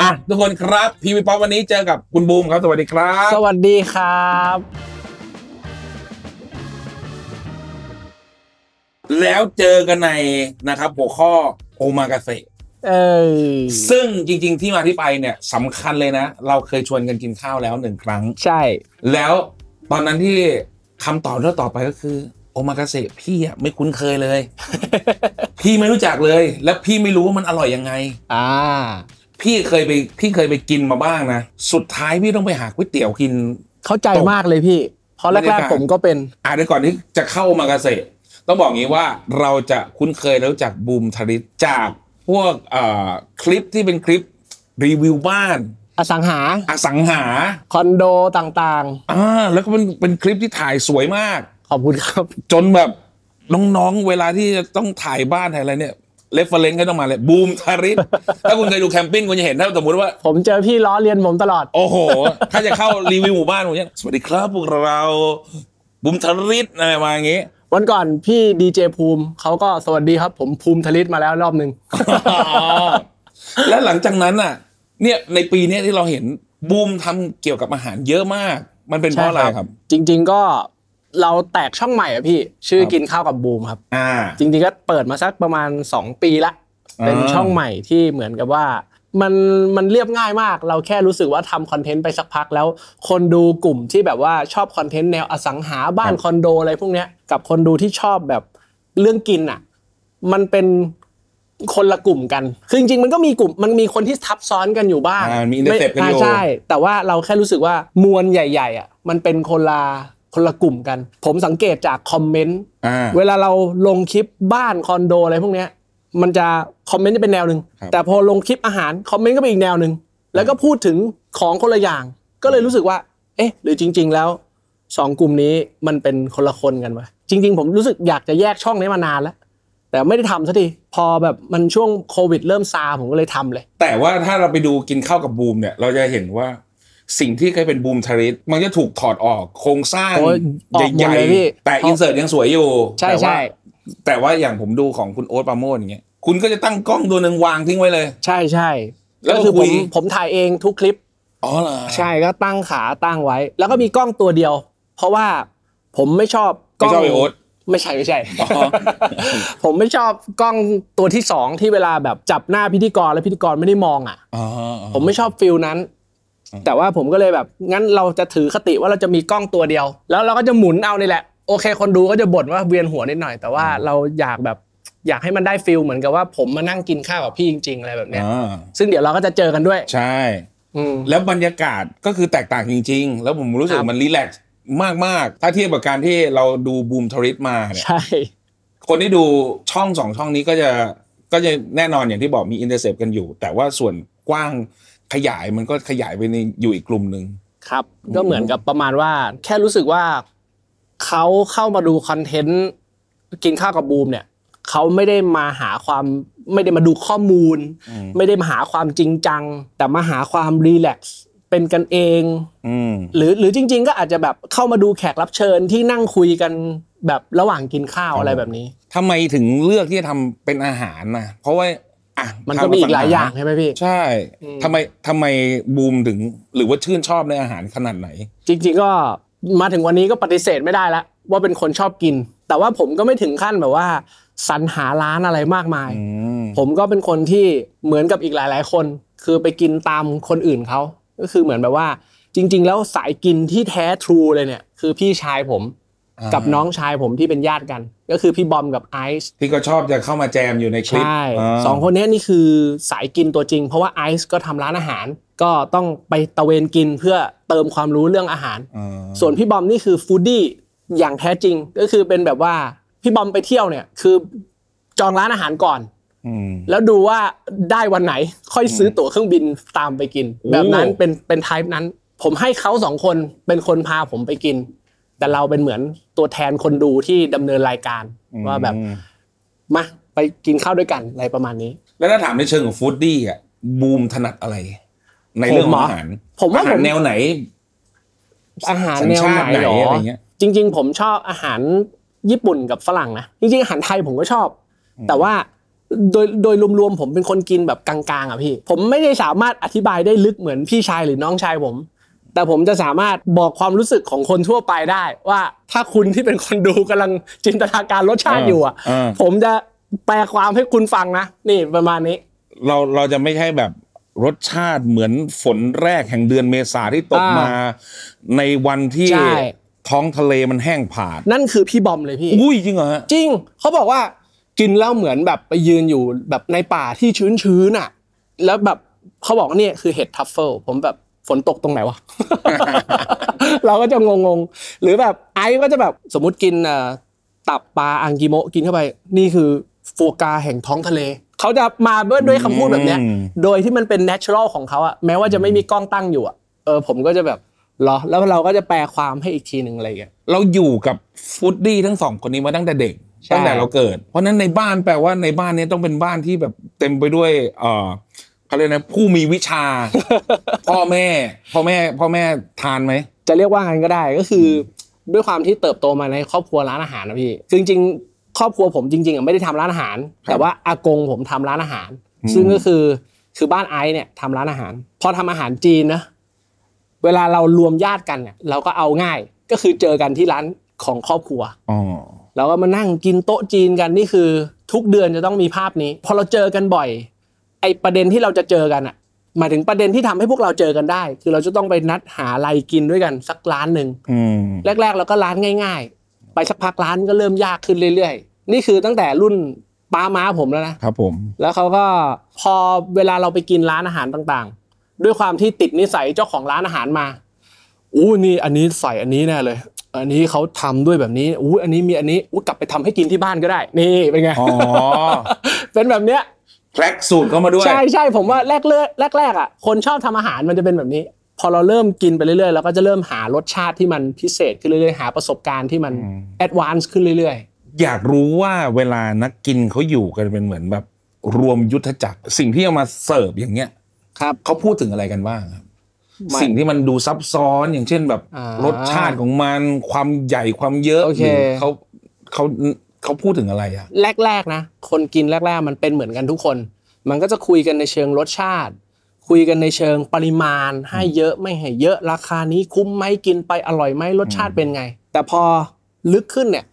อ่ะ ทุกคนครับทีวีป๊อปวันนี้เจอกับคุณบูมครับสวัสดีครับ สวัสดีครับ แล้วเจอกันในนะครับ หัวข้อโอมากาเซเออซึ่งจริงๆที่มาที่ไปเนี่ยสำคัญเลยนะ เราเคยชวนกันกินข้าวแล้วหนึ่งครั้งใช่ แล้วตอนนั้นที่คำตอบที่ต่าตอไปก็คือ โอมากาเซพี่อะไม่คุ้นเคยเลย พี่ไม่รู้จักเลยและพี่ไม่รู้ว่ามันอร่อยยังไง อ่าพี่เคยไปพี่เคยไปกินมาบ้างนะ สุดท้ายพี่ต้องไปหาก๋วยเตี๋ยว กิน เข้าใจมากเลยพี่ เพราะแรกๆผมก็เป็นอ่าเดี๋ยวก่อนที่จะเข้ามาเกษตรต้องบอกงี้ว่าเราจะคุ้นเคยแล้วจากบูมทริตจาก พวกเอ่อคลิปที่เป็นคลิป รีวิวบ้าน อสังหาอสังหา คอนโดต่างๆอ่าแล้วก็เป็นเป็นคลิปที่ถ่ายสวยมาก ขอบคุณครับ จนแบบ น้องๆ เวลาที่จะต้องถ่ายบ้านถ่ายอะไรเนี่ยเลฟเฟลนก็ต้องมาเลยบูมทาริสถ้าคุณเคยดูแคมปิ้งคุณจะเห็น ถ้าสมมติว่า ผมเจอพี่ล้อเรียนผมตลอด โอ้โห ถ้าจะเข้ารีวิวหมู่บ้านผมเนี่ยสวัสดีครับพวกเราบูมทาริสอะไรมาอย่างงี้ วันก่อนพี่ดีเจภูมิ เขาก็สวัสดีครับ ผมภูมิทริสมาแล้วรอบหนึ่ง แล้วหลังจากนั้นอ่ะ เนี่ยในปีนี้ที่เราเห็นบูมทำเกี่ยวกับอาหารเยอะมาก มันเป็นเพราะอะไรครับ จริง ๆ ก็เราแตกช่องใหม่อ่ะพี่ ชื่อกินข้าวกับบูมครับจริงๆก็เปิดมาสักประมาณ 2 ปีละ เป็นช่องใหม่ที่เหมือนกับว่า มันมันเรียบง่ายมาก เราแค่รู้สึกว่าทำคอนเทนต์ไปสักพักแล้ว คนดูกลุ่มที่แบบว่าชอบคอนเทนต์แนวอสังหาบ้านคอนโดอะไรพวกเนี้ย กับคนดูที่ชอบแบบเรื่องกินอ่ะ มันเป็นคนละกลุ่มกันคือจริงๆมันก็มีกลุ่ม มันมีคนที่ทับซ้อนกันอยู่บ้างมีอินเตอร์เซ็ปกันอยู่ใช่แต่ว่าเราแค่รู้สึกว่ามวลใหญ่ ๆ อ่ะ มันเป็นคนละคนละกลุ่มกัน ผมสังเกตจากคอมเมนต์ เวลาเราลงคลิปบ้านคอนโดอะไรพวกเนี้ย มันจะคอมเมนต์จะเป็นแนวหนึ่ง แต่พอลงคลิปอาหารคอมเมนต์ก็เป็นอีกแนวหนึ่งแล้วก็พูดถึงของคนละอย่าง ก็เลยรู้สึกว่า เอ๊ะ หรือจริงๆ แล้วสองกลุ่มนี้มันเป็นคนละคนกันวะจริงๆ ผมรู้สึกอยากจะแยกช่องนี้มานานแล้ว แต่ไม่ได้ทำสักที พอแบบมันช่วงโควิด เริ่มซาผมก็เลยทำเลย แต่ว่าถ้าเราไปดูกินข้าวกับบูมเนี่ยเราจะเห็นว่าสิ่งที่เคยเป็นบูมทริสมันจะถูกถอดออกโครงสร้างใหญ่ๆ แต่อินเสิร์ตยังสวยอยู่ ใช่ใช่แต่ว่าอย่างผมดูของคุณโอ๊ตปาโมดอย่างเงี้ยคุณก็จะตั้งกล้องตัวหนึ่งวางทิ้งไว้เลย ใช่ใช่แล้วคือผมผมถ่ายเองทุกคลิป อ๋อเหรอ ใช่ก็ตั้งขาตั้งไว้ แล้วก็มีกล้องตัวเดียว เพราะว่า ผมไม่ชอบกล้อง ไม่ชอบโอ๊ตไม่ใช่ไม่ใช่ ผมไม่ชอบกล้องตัวที่สองที่เวลาแบบจับหน้าพิธีกรแล้วพิธีกรไม่ได้มองอ่ะผมไม่ชอบฟิลนั้นแต่ว่าผมก็เลยแบบงั้นเราจะถือคติว่าเราจะมีกล้องตัวเดียว แล้วเราก็จะหมุนเอานี่แหละ โอเค คนดูก็จะบ่นว่าเวียนหัวนิดหน่อย แต่ว่าเราอยากแบบอยากให้มันได้ฟิลเหมือนกับว่าผมมานั่งกินข้าวกับพี่จริง ๆ อะไรแบบเนี้ยซึ่งเดี๋ยวเราก็จะเจอกันด้วย ใช่แล้วบรรยากาศก็คือแตกต่างจริง ๆ แล้วผมรู้สึกมันรีแลกซ์มากๆ ถ้าเทียบกับการที่เราดูบูมทริสมาเนี่ยใช่คนที่ดูช่องสองช่องนี้ก็จะก็จะแน่นอนอย่างที่บอกมีอินเตอร์เซปกันอยู่ แต่ว่าส่วนกว้างขยายมันก็ขยายไปในอยู่อีกกลุ่มหนึ่งครับ ก็เหมือนกับประมาณว่า แค่รู้สึกว่าเขาเข้ามาดูคอนเทนต์กินข้าวกับบูม เนี่ยเขาไม่ได้มาหาความไม่ได้มาดูข้อมูล ไม่ได้มาหาความจริงจังแต่มาหาความรีแลกซ์เป็นกันเองหรือหรือจริง ๆ ก็อาจจะแบบเข้ามาดูแขกรับเชิญที่นั่งคุยกันแบบระหว่างกินข้าวอะไรแบบนี้ทำไมถึงเลือกที่จะทำเป็นอาหารนะเพราะว่าอ่ะมันก็มีอีกหลายอย่างใช่ไหมพี่ใช่ทำไมทำไมบูมถึงหรือว่าชื่นชอบในอาหารขนาดไหน จริงๆก็มาถึงวันนี้ก็ปฏิเสธไม่ได้ละว่าเป็นคนชอบกิน แต่ว่าผมก็ไม่ถึงขั้นแบบว่า สรรหาร้านอะไรมากมายผมก็เป็นคนที่เหมือนกับอีกหลาย ๆ คน คือไปกินตามคนอื่นเขาก็คือเหมือนแบบว่า จริง ๆ แล้วสายกินที่แท้ทรูเลยเนี่ยคือพี่ชายผมกับน้องชายผมที่เป็นญาติกัน ก็คือพี่บอมกับไอซ์ที่ก็ชอบจะเข้ามาแจมอยู่ในคลิปใช่สองคนนี้นี่คือสายกินตัวจริงเพราะว่าไอซ์ก็ทำร้านอาหาร ก็ต้องไปตะเวนกินเพื่อเติมความรู้เรื่องอาหารส่วนพี่บอมนี่คือฟูดดี้อย่างแท้จริง ก็คือเป็นแบบว่าพี่บอมไปเที่ยวเนี่ยคือจองร้านอาหารก่อนแล้วดูว่าได้วันไหนค่อยซื้อตั๋วเครื่องบินตามไปกินแบบนั้นเป็นเป็นไทป์นั้นผมให้เขาสองคนเป็นคนพาผมไปกินแต่เราเป็นเหมือนตัวแทนคนดูที่ดำเนินรายการ ว่าแบบ มา ไปกินข้าวด้วยกัน อะไรประมาณนี้ แล้วถ้าถามในเชิงของฟู้ดดี้อ่ะบูมถนัดอะไร ในเรื่องอาหาร ผมว่าอาหารแนวไหน อาหารแนวไหนหรอ จริง ๆ ผมชอบอาหารญี่ปุ่นกับฝรั่งนะ จริง ๆ อาหารไทยผมก็ชอบ แต่ว่าโดยโดยรวม ๆ ผมเป็นคนกินแบบกลางๆ อ่ะพี่ ผมไม่ได้สามารถอธิบายได้ลึกเหมือนพี่ชายหรือน้องชายผมแต่ผมจะสามารถบอกความรู้สึกของคนทั่วไปได้ ว่าถ้าคุณที่เป็นคนดูกำลังจินตนาการรสชาติอยู่อ่ะผมจะแปลความให้คุณฟังนะ นี่ประมาณนี้เราเราจะไม่ใช่แบบรสชาติเหมือนฝนแรกแห่งเดือนเมษาที่ตกมาในวันที่ท้องทะเลมันแห้งผาดนั่นคือพี่บอมเลยพี่อุ้ยจริงเหรอจริง เขาบอกว่ากินแล้วเหมือนแบบไปยืนอยู่แบบในป่าที่ชื้นๆอ่ะแล้วแบบเขาบอกว่าเนี่ยคือเห็ดทัฟเฟิลผมแบบฝนตกตรงไหนวะ เราก็จะงงๆ หรือแบบไอก็จะแบบสมมติกินตับปลาอังกิโมกินเข้าไป นี่คือโฟกาแห่งท้องทะเลเขาจะมาเบิ้ลด้วยคำพูดแบบนี้โดยที่มันเป็น natural ของเขาอะแม้ว่าจะไม่มีกล้องตั้งอยู่อะเออผมก็จะแบบหรอ แล้วเราก็จะแปลความให้อีกทีหนึ่งอะไรเงี้ยเราอยู่กับฟูดดี้ทั้งสองคนนี้มาตั้งแต่เด็กตั้งแต่เราเกิดเพราะนั้นในบ้านแปลว่าในบ้านนี้ต้องเป็นบ้านที่แบบเต็มไปด้วยเออเขาเรียกนะผู้มีวิชา พ่อแม่พ่อแม่พ่อแม่ทานไหมจะเรียกว่าไงก็ได้ ก็คือด้วยความที่เติบโตมาในครอบครัวร้านอาหารนะพี่จริงๆ ครอบครัวผมจริงๆอ่ะไม่ได้ทำร้านอาหาร แต่ว่าอากงผมทำร้านอาหาร ซึ่งก็คือคือบ้านไอซ์เนี่ยทำร้านอาหารพอทำอาหารจีนนะเวลาเรารวมญาติกันเนี่ยเราก็เอาง่าย ก็คือเจอกันที่ร้านของครอบครัวเราก็มานั่งกินโต๊ะจีนกันนี่คือทุกเดือนจะต้องมีภาพนี้พอเราเจอกันบ่อยไอประเด็นที่เราจะเจอกันอ่ะหมายถึงประเด็นที่ทำให้พวกเราเจอกันได้ คือเราจะต้องไปนัดหาอะไรกินด้วยกันสักร้านหนึ่งแรก ๆเราก็ร้านง่าย ๆ ไปสักพักร้านก็เริ่มยากขึ้นเรื่อยๆนี่คือตั้งแต่รุ่นป้าม้าผมแล้วนะครับผม แล้วเขาก็พอเวลาเราไปกินร้านอาหารต่างๆ ด้วยความที่ติดนิสัยเจ้าของร้านอาหารมา อู้นี่อันนี้ใส่อันนี้แน่เลย อันนี้เขาทำด้วยแบบนี้อู้อันนี้มีอันนี้อู้กลับไปทำให้กินที่บ้านก็ได้ นี่เป็นไงเป็นแบบเนี้ยแทร็กสูตรเข้ามาด้วย ใช่ใช่ผมว่าแรกเลรกแรกๆอ่ะคนชอบทำอาหารมันจะเป็นแบบนี้ พอเราเริ่มกินไปเรื่อยๆเราก็จะเริ่มหารสชาติที่มันพิเศษขึ้นเรื่อยๆ หาประสบการณ์ที่มันแอดวานซ์ขึ้นเรื่อยๆ อยากรู้ว่าเวลานักกินเขาอยู่กันเป็นเหมือนแบบ รวมยุทธจักร สิ่งที่เอามาเสิร์ฟอย่างเงี้ยครับเขาพูดถึงอะไรกันบ้างครับสิ่งที่มันดูซับซ้อนอย่างเช่น แบบรสชาติของมันความใหญ่ความเยอะเขาเขาเขาพูดถึงอะไรอะแรก ๆนะ คนกินแรก ๆ มันเป็นเหมือนกันทุกคน มันก็จะคุยกันในเชิงรสชาติ คุยกันในเชิงปริมาณ ให้เยอะไม่ให้เยอะ ราคานี้คุ้มไหมกินไปอร่อยไหมรสชาติเป็นไง แต่พอลึกขึ้นเนี่ย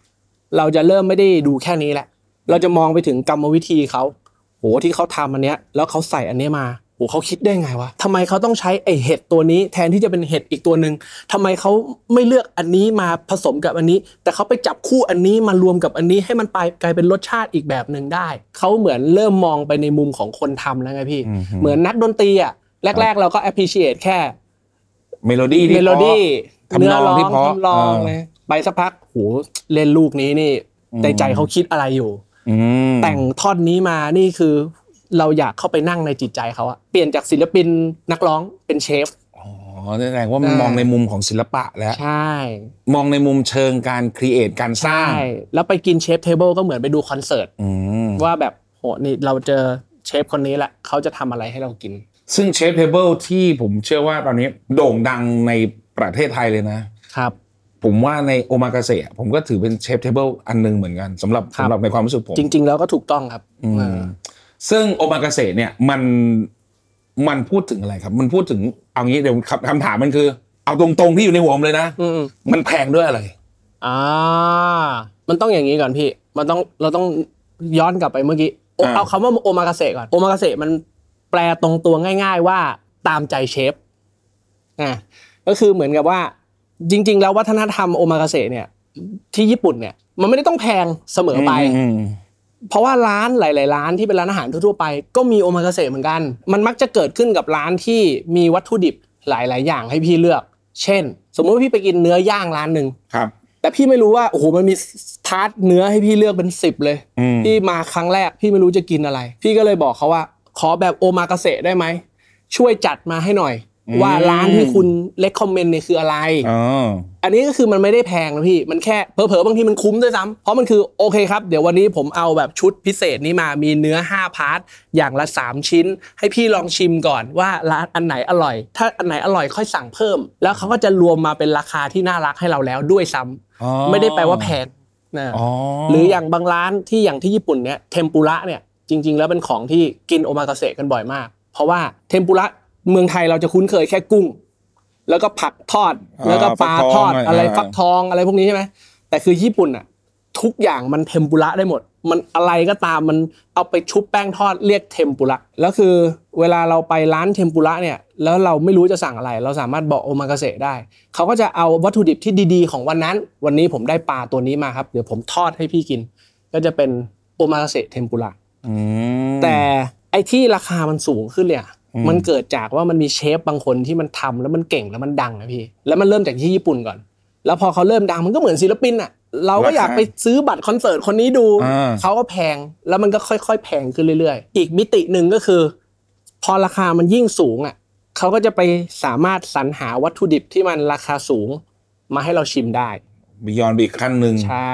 เราจะเริ่มไม่ได้ดูแค่นี้แหละ เราจะมองไปถึงกรรมวิธีเขาโหที่เขาทำอันเนี้ยแล้วเขาใส่อันนี้มาโอหเขาคิดได้ไงวะทำไมเขาต้องใช้ไอเห็ดตัวนี้ แทนที่จะเป็นเห็ดอีกตัวหนึ่งทำไมเขาไม่เลือกอันนี้มาผสมกับอันนี้ แต่เขาไปจับคู่อันนี้มารวมกับอันนี้ให้มันไปกลายเป็นรสชาติอีกแบบหนึ่งได้เขาเหมือนเริ่มมองไปในมุมของคนทำแล้วไงพี่ เหมือนนักดนตรีอ่ะแรกๆ เราก็ appreciate แค่ เมโลดี้เมโลดี้เนื้อร้องทำลองเลยไปสักพักโหเล่นลูกนี้นี่ในใจเขาคิดอะไรอยู่แต่งท่อนนี้มานี่คือเราอยากเข้าไปนั่งในจิตใจเขาอะเปลี่ยนจากศิลปินนักร้องเป็นเชฟอ๋อแสดงว่ามันมองในมุมของศิลปะแล้วใช่มองในมุมเชิงการครีเอทการสร้างใช่แล้วไปกินเชฟเทเบิลก็เหมือนไปดูคอนเสิร์ตว่าแบบโหนี่เราเจอเชฟคนนี้แหละเขาจะทำอะไรให้เรากินซึ่งเชฟเทเบิลที่ผมเชื่อว่าตอนนี้โด่งดังในประเทศไทยเลยนะครับ ผมว่าในโอมาเกเสผมก็ถือเป็นเชฟเทเบิลอันนึงเหมือนกัน สำหรับสำหรับในความรู้สึกผมจริง ๆแล้วก็ถูกต้องครับซึ่งโอมากาเสะเนี่ยมันมันพูดถึงอะไรครับ มันพูดถึง เอางี้เดี๋ยวคำถามมันคือ เอาตรงๆ ที่อยู่ในหัวผมเลยนะมันแพงด้วยอะไรอ่ามันต้องอย่างนี้ก่อนพี่ มันต้องเราต้องย้อนกลับไปเมื่อกี้ เอาคำว่าโอมากาเสะก่อนโอมากาเสะมันแปลตรงตัวง่ายๆ ว่าตามใจเชฟอ่าก็คือเหมือนกับว่า จริงๆ แล้ววัฒนธรรมโอมากาเสะเนี่ย ที่ญี่ปุ่นเนี่ยมันไม่ได้ต้องแพงเสมอไปเพราะว่าร้านหลาย ๆ ร้านที่เป็นร้านอาหารทั่วๆไปก็มีโอมากาเสเหมือนกัน มันมักจะเกิดขึ้นกับร้านที่มีวัตถุดิบหลาย ๆ อย่างให้พี่เลือก เช่น สมมุติว่าพี่ไปกินเนื้อย่างร้านหนึ่งครับ แต่พี่ไม่รู้ว่าโอ้โหมันมีทาร์ตเนื้อให้พี่เลือกเป็นสิบเลย พี่มาครั้งแรกพี่ไม่รู้จะกินอะไร พี่ก็เลยบอกเขาว่า ขอแบบโอมากาเสได้ไหมช่วยจัดมาให้หน่อยว่าร้านที่คุณเลคคอมเมนต์เนี่ยคืออะไรออันนี้ก็คือมันไม่ได้แพงนะพี่ มันแค่เผลอๆบางทีมันคุ้มด้วยซ้ำเพราะมันคือโอเคครับ เดี๋ยววันนี้ผมเอาแบบชุดพิเศษนี้มา มีเนื้อ5พาร์ทอย่างละ 3 ชิ้น ให้พี่ลองชิมก่อน ว่าร้านอันไหนอร่อย ถ้าอันไหนอร่อยค่อยสั่งเพิ่ม แล้วเขาก็จะรวมมาเป็นราคาที่น่ารักให้เราแล้วด้วยซ้ำไม่ได้แปลว่าแพงนะหรืออย่างบางร้านที่อย่างที่ญี่ปุ่นเนี่ยเทมปุระเนี่ย จริง ๆแล้วเป็นของที่กินโอมากเสกันบ่อยมาก เพราะว่าเทมปุระเมืองไทยเราจะคุ้นเคยแค่กุ้ง แล้วก็ผักทอดแล้วก็ปลาทอดอะไรฟักทองอะไรพวกนี้ใช่ไหม แต่คือญี่ปุ่นอ่ะทุกอย่างมันเทมปุระได้หมด มันอะไรก็ตามมันเอาไปชุบแป้งทอดเรียกเทมปุระแล้วคือเวลาเราไปร้านเทมปุระเนี่ยแล้วเราไม่รู้จะสั่งอะไร เราสามารถบอกโอมากาเสะได้ เขาก็จะเอาวัตถุดิบที่ดีๆ ของวันนั้น วันนี้ผมได้ปลาตัวนี้มาครับเดี๋ยวผมทอดให้พี่กิน ก็จะเป็นโอมากาเสะเทมปุระแต่ไอ้ที่ราคามันสูงขึ้นเนี่ยมันเกิดจากว่ามันมีเชฟบางคนที่มันทำแล้วมันเก่งแล้วมันดังนะพี่แล้วมันเริ่มจากที่ญี่ปุ่นก่อนแล้วพอเขาเริ่มดังมันก็เหมือนศิลปินอะเราก็อยากไปซื้อบัตรคอนเสิร์ตคนนี้ดูเขาก็แพงแล้วมันก็ค่อยๆแพงขึ้นเรื่อย ๆ อีกมิติหนึ่งก็คือ พอราคามันยิ่งสูงอ่ะเขาก็จะไปสามารถสรรหาวัตถุดิบที่มันราคาสูงมาให้เราชิมได้บิยอนไปอีกขั้นหนึ่งใช่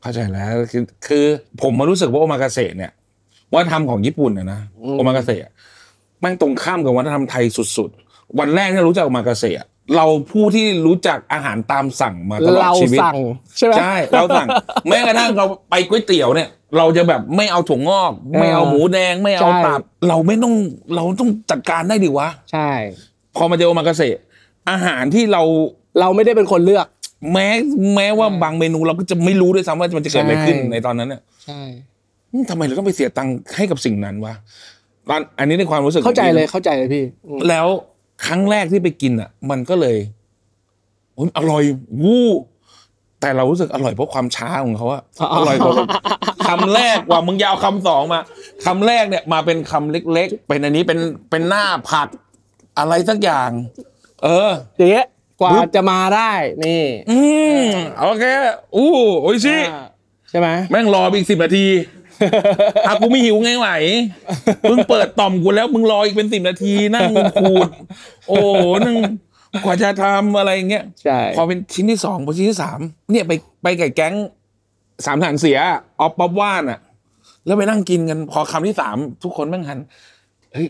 เข้าใจแล้วคือผมมารู้สึกว่าโอมากาเสะเนี่ยวัฒนธรรมของญี่ปุ่นนะนะโอมากาเซะแม่งตรงข้ามกับวัฒนธรรมไทยสุดๆ วันแรกที่รู้จักโอมากาเซะเราผู้ที่รู้จักอาหารตามสั่งมาตลอดชีวิตเราสั่งใช่ไหมใช่เราสั่งแม้กระทั่งเราไปก๋วยเตี๋ยวเนี่ยเราจะแบบไม่เอาถั่วงอกไม่เอาหมูแดงไม่เอาตับเราไม่ต้องเราต้องจัดการได้ดิวะใช่ พอมาเจอโอมากาเสะอาหารที่เราเราไม่ได้เป็นคนเลือก แม้แม้ว่าบางเมนูเราก็จะไม่รู้ด้วยซ้ำว่ามันจะเกิดอะไรขึ้นในตอนนั้นเนี่ยใช่ทำไมเราต้องไปเสียตังค์ให้กับสิ่งนั้นวะตอนอันนี้ในความรู้สึกเข้าใจเลย เข้าใจเลยพี่ แล้วครั้งแรกที่ไปกินอ่ะ มันก็เลย อร่อยวู้แต่เรารู้สึกอร่อยเพราะความช้าของเขาอะอร่อยเพราคำแรกว่ามึงยาวคำสองมาคำแรกเนี่ยมาเป็นคำเล็กๆ เป็นอันนี้ เป็น เป็นหน้าผักอะไรสักอย่าง เออ เดี๋ยกว่าจะมาได้ นี่ อืมโอเค อู้โอ้ยชิใช่ไหม แม่งรออีกสิบนาทีอากูไม่หิวไงไหวมึงเปิดต่อมกูแล้ว มึงรออีกเป็นสิบนาที นั่งขูด โอ้นึ่งกว่าจะทำอะไรเงี้ย ใช่ พอเป็นชิ้นที่สองพอชิ้นที่สามเนี่ย ไปไปกับแก๊งสามฐานเสีย ออฟป๊อปว่านอะแล้วไปนั่งกินกัน พอคำที่สามทุกคนแม่งหัน เฮ้ย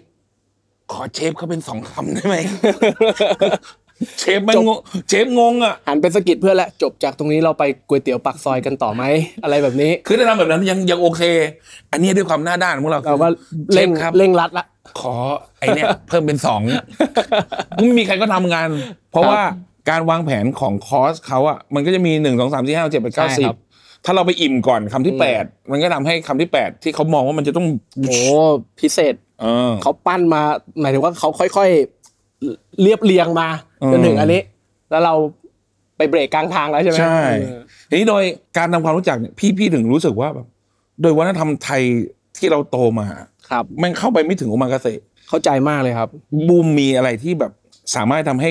ขอเชฟเขาเป็นสองคำได้ไหมเชฟมันงงเชฟงงอ่ะ หันไปสกิดเพื่อนและจบจากตรงนี้เราไปก๋วยเตี๋ยวปากซอยกันต่อไหม อะไรแบบนี้คือถ้าทำแบบนั้นยังยังโอเค อันนี้ด้วยความหน้าด้านของเราเราว่าเร่งครับเร่งรัดละ ขอไอเนี้ยเพิ่มเป็นสองไม่มีใครก็ทำงาน เพราะว่าการวางแผนของคอสเขาอ่ะมันก็จะมีหนึ่งสองสามสี่ห้าเจ็ดแปดเก้าสิบถ้าเราไปอิ่มก่อนคำที่แปดมันก็ทำให้คำที่แปดที่เขามองว่ามันจะต้องโอ้พิเศษเขาปั้นมาหมายถึงว่าเขาค่อยๆเรียบเรียงมาจนถึงอันนี้แล้วเราไปเบรกกลางทางแล้วใช่ไหมใช่ทีนี้โดยการทำความรู้จักเนี่ยพี่พี่ถึงรู้สึกว่าแบบโดยวัฒนธรรมไทยที่เราโตมาครับมันเข้าไปไม่ถึงอุมาเกษตรเข้าใจมากเลยครับบูมมีอะไรที่แบบสามารถทำให้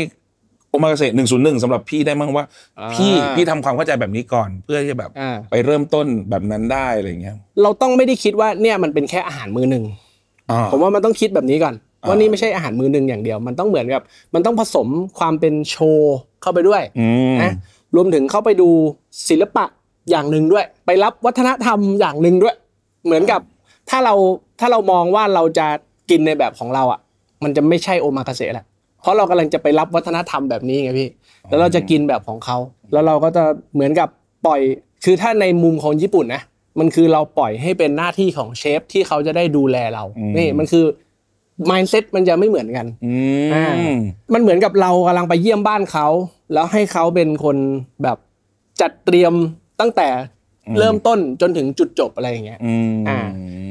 อุมาเกษตรหนึ่งศูนย์หนึ่งสำหรับพี่ได้มั้งว่าพี่พี่ทำความเข้าใจแบบนี้ก่อน เพื่อจะแบบไปเริ่มต้นแบบนั้นได้อะไรเงี้ย เราต้องไม่ได้คิดว่าเนี่ยมันเป็นแค่อาหารมือหนึ่งผมว่ามันต้องคิดแบบนี้ก่อนว่านี่ไม่ใช่อาหารมือหนึ่งอย่างเดียวมันต้องเหมือนกับมันต้องผสมความเป็นโชว์เข้าไปด้วยนะรวมถึงเข้าไปดูศิลปะอย่างหนึ่งด้วย ไปรับวัฒนธรรมอย่างหนึ่งด้วย เหมือนกับถ้าเราถ้าเรามองว่าเราจะกินในแบบของเรา อ่ะ มันจะไม่ใช่โอมาเาเสะแหละเพราะเรากำลังจะไปรับวัฒนธรรมแบบนี้ไงพี่แล้วเราจะกินแบบของเขาแล้วเราก็จะเหมือนกับปล่อย คือถ้าในมุมของญี่ปุ่นนะ มันคือเราปล่อยให้เป็นหน้าที่ของเชฟที่เขาจะได้ดูแลเรานี่มันคือมายเซ็ตมันจะไม่เหมือนกันอ่ามันเหมือนกับเรากำลังไปเยี่ยมบ้านเขา แล้วให้เขาเป็นคนแบบจัดเตรียมตั้งแต่เริ่มต้นจนถึงจุดจบอะไรอย่างเงี้ยอ่า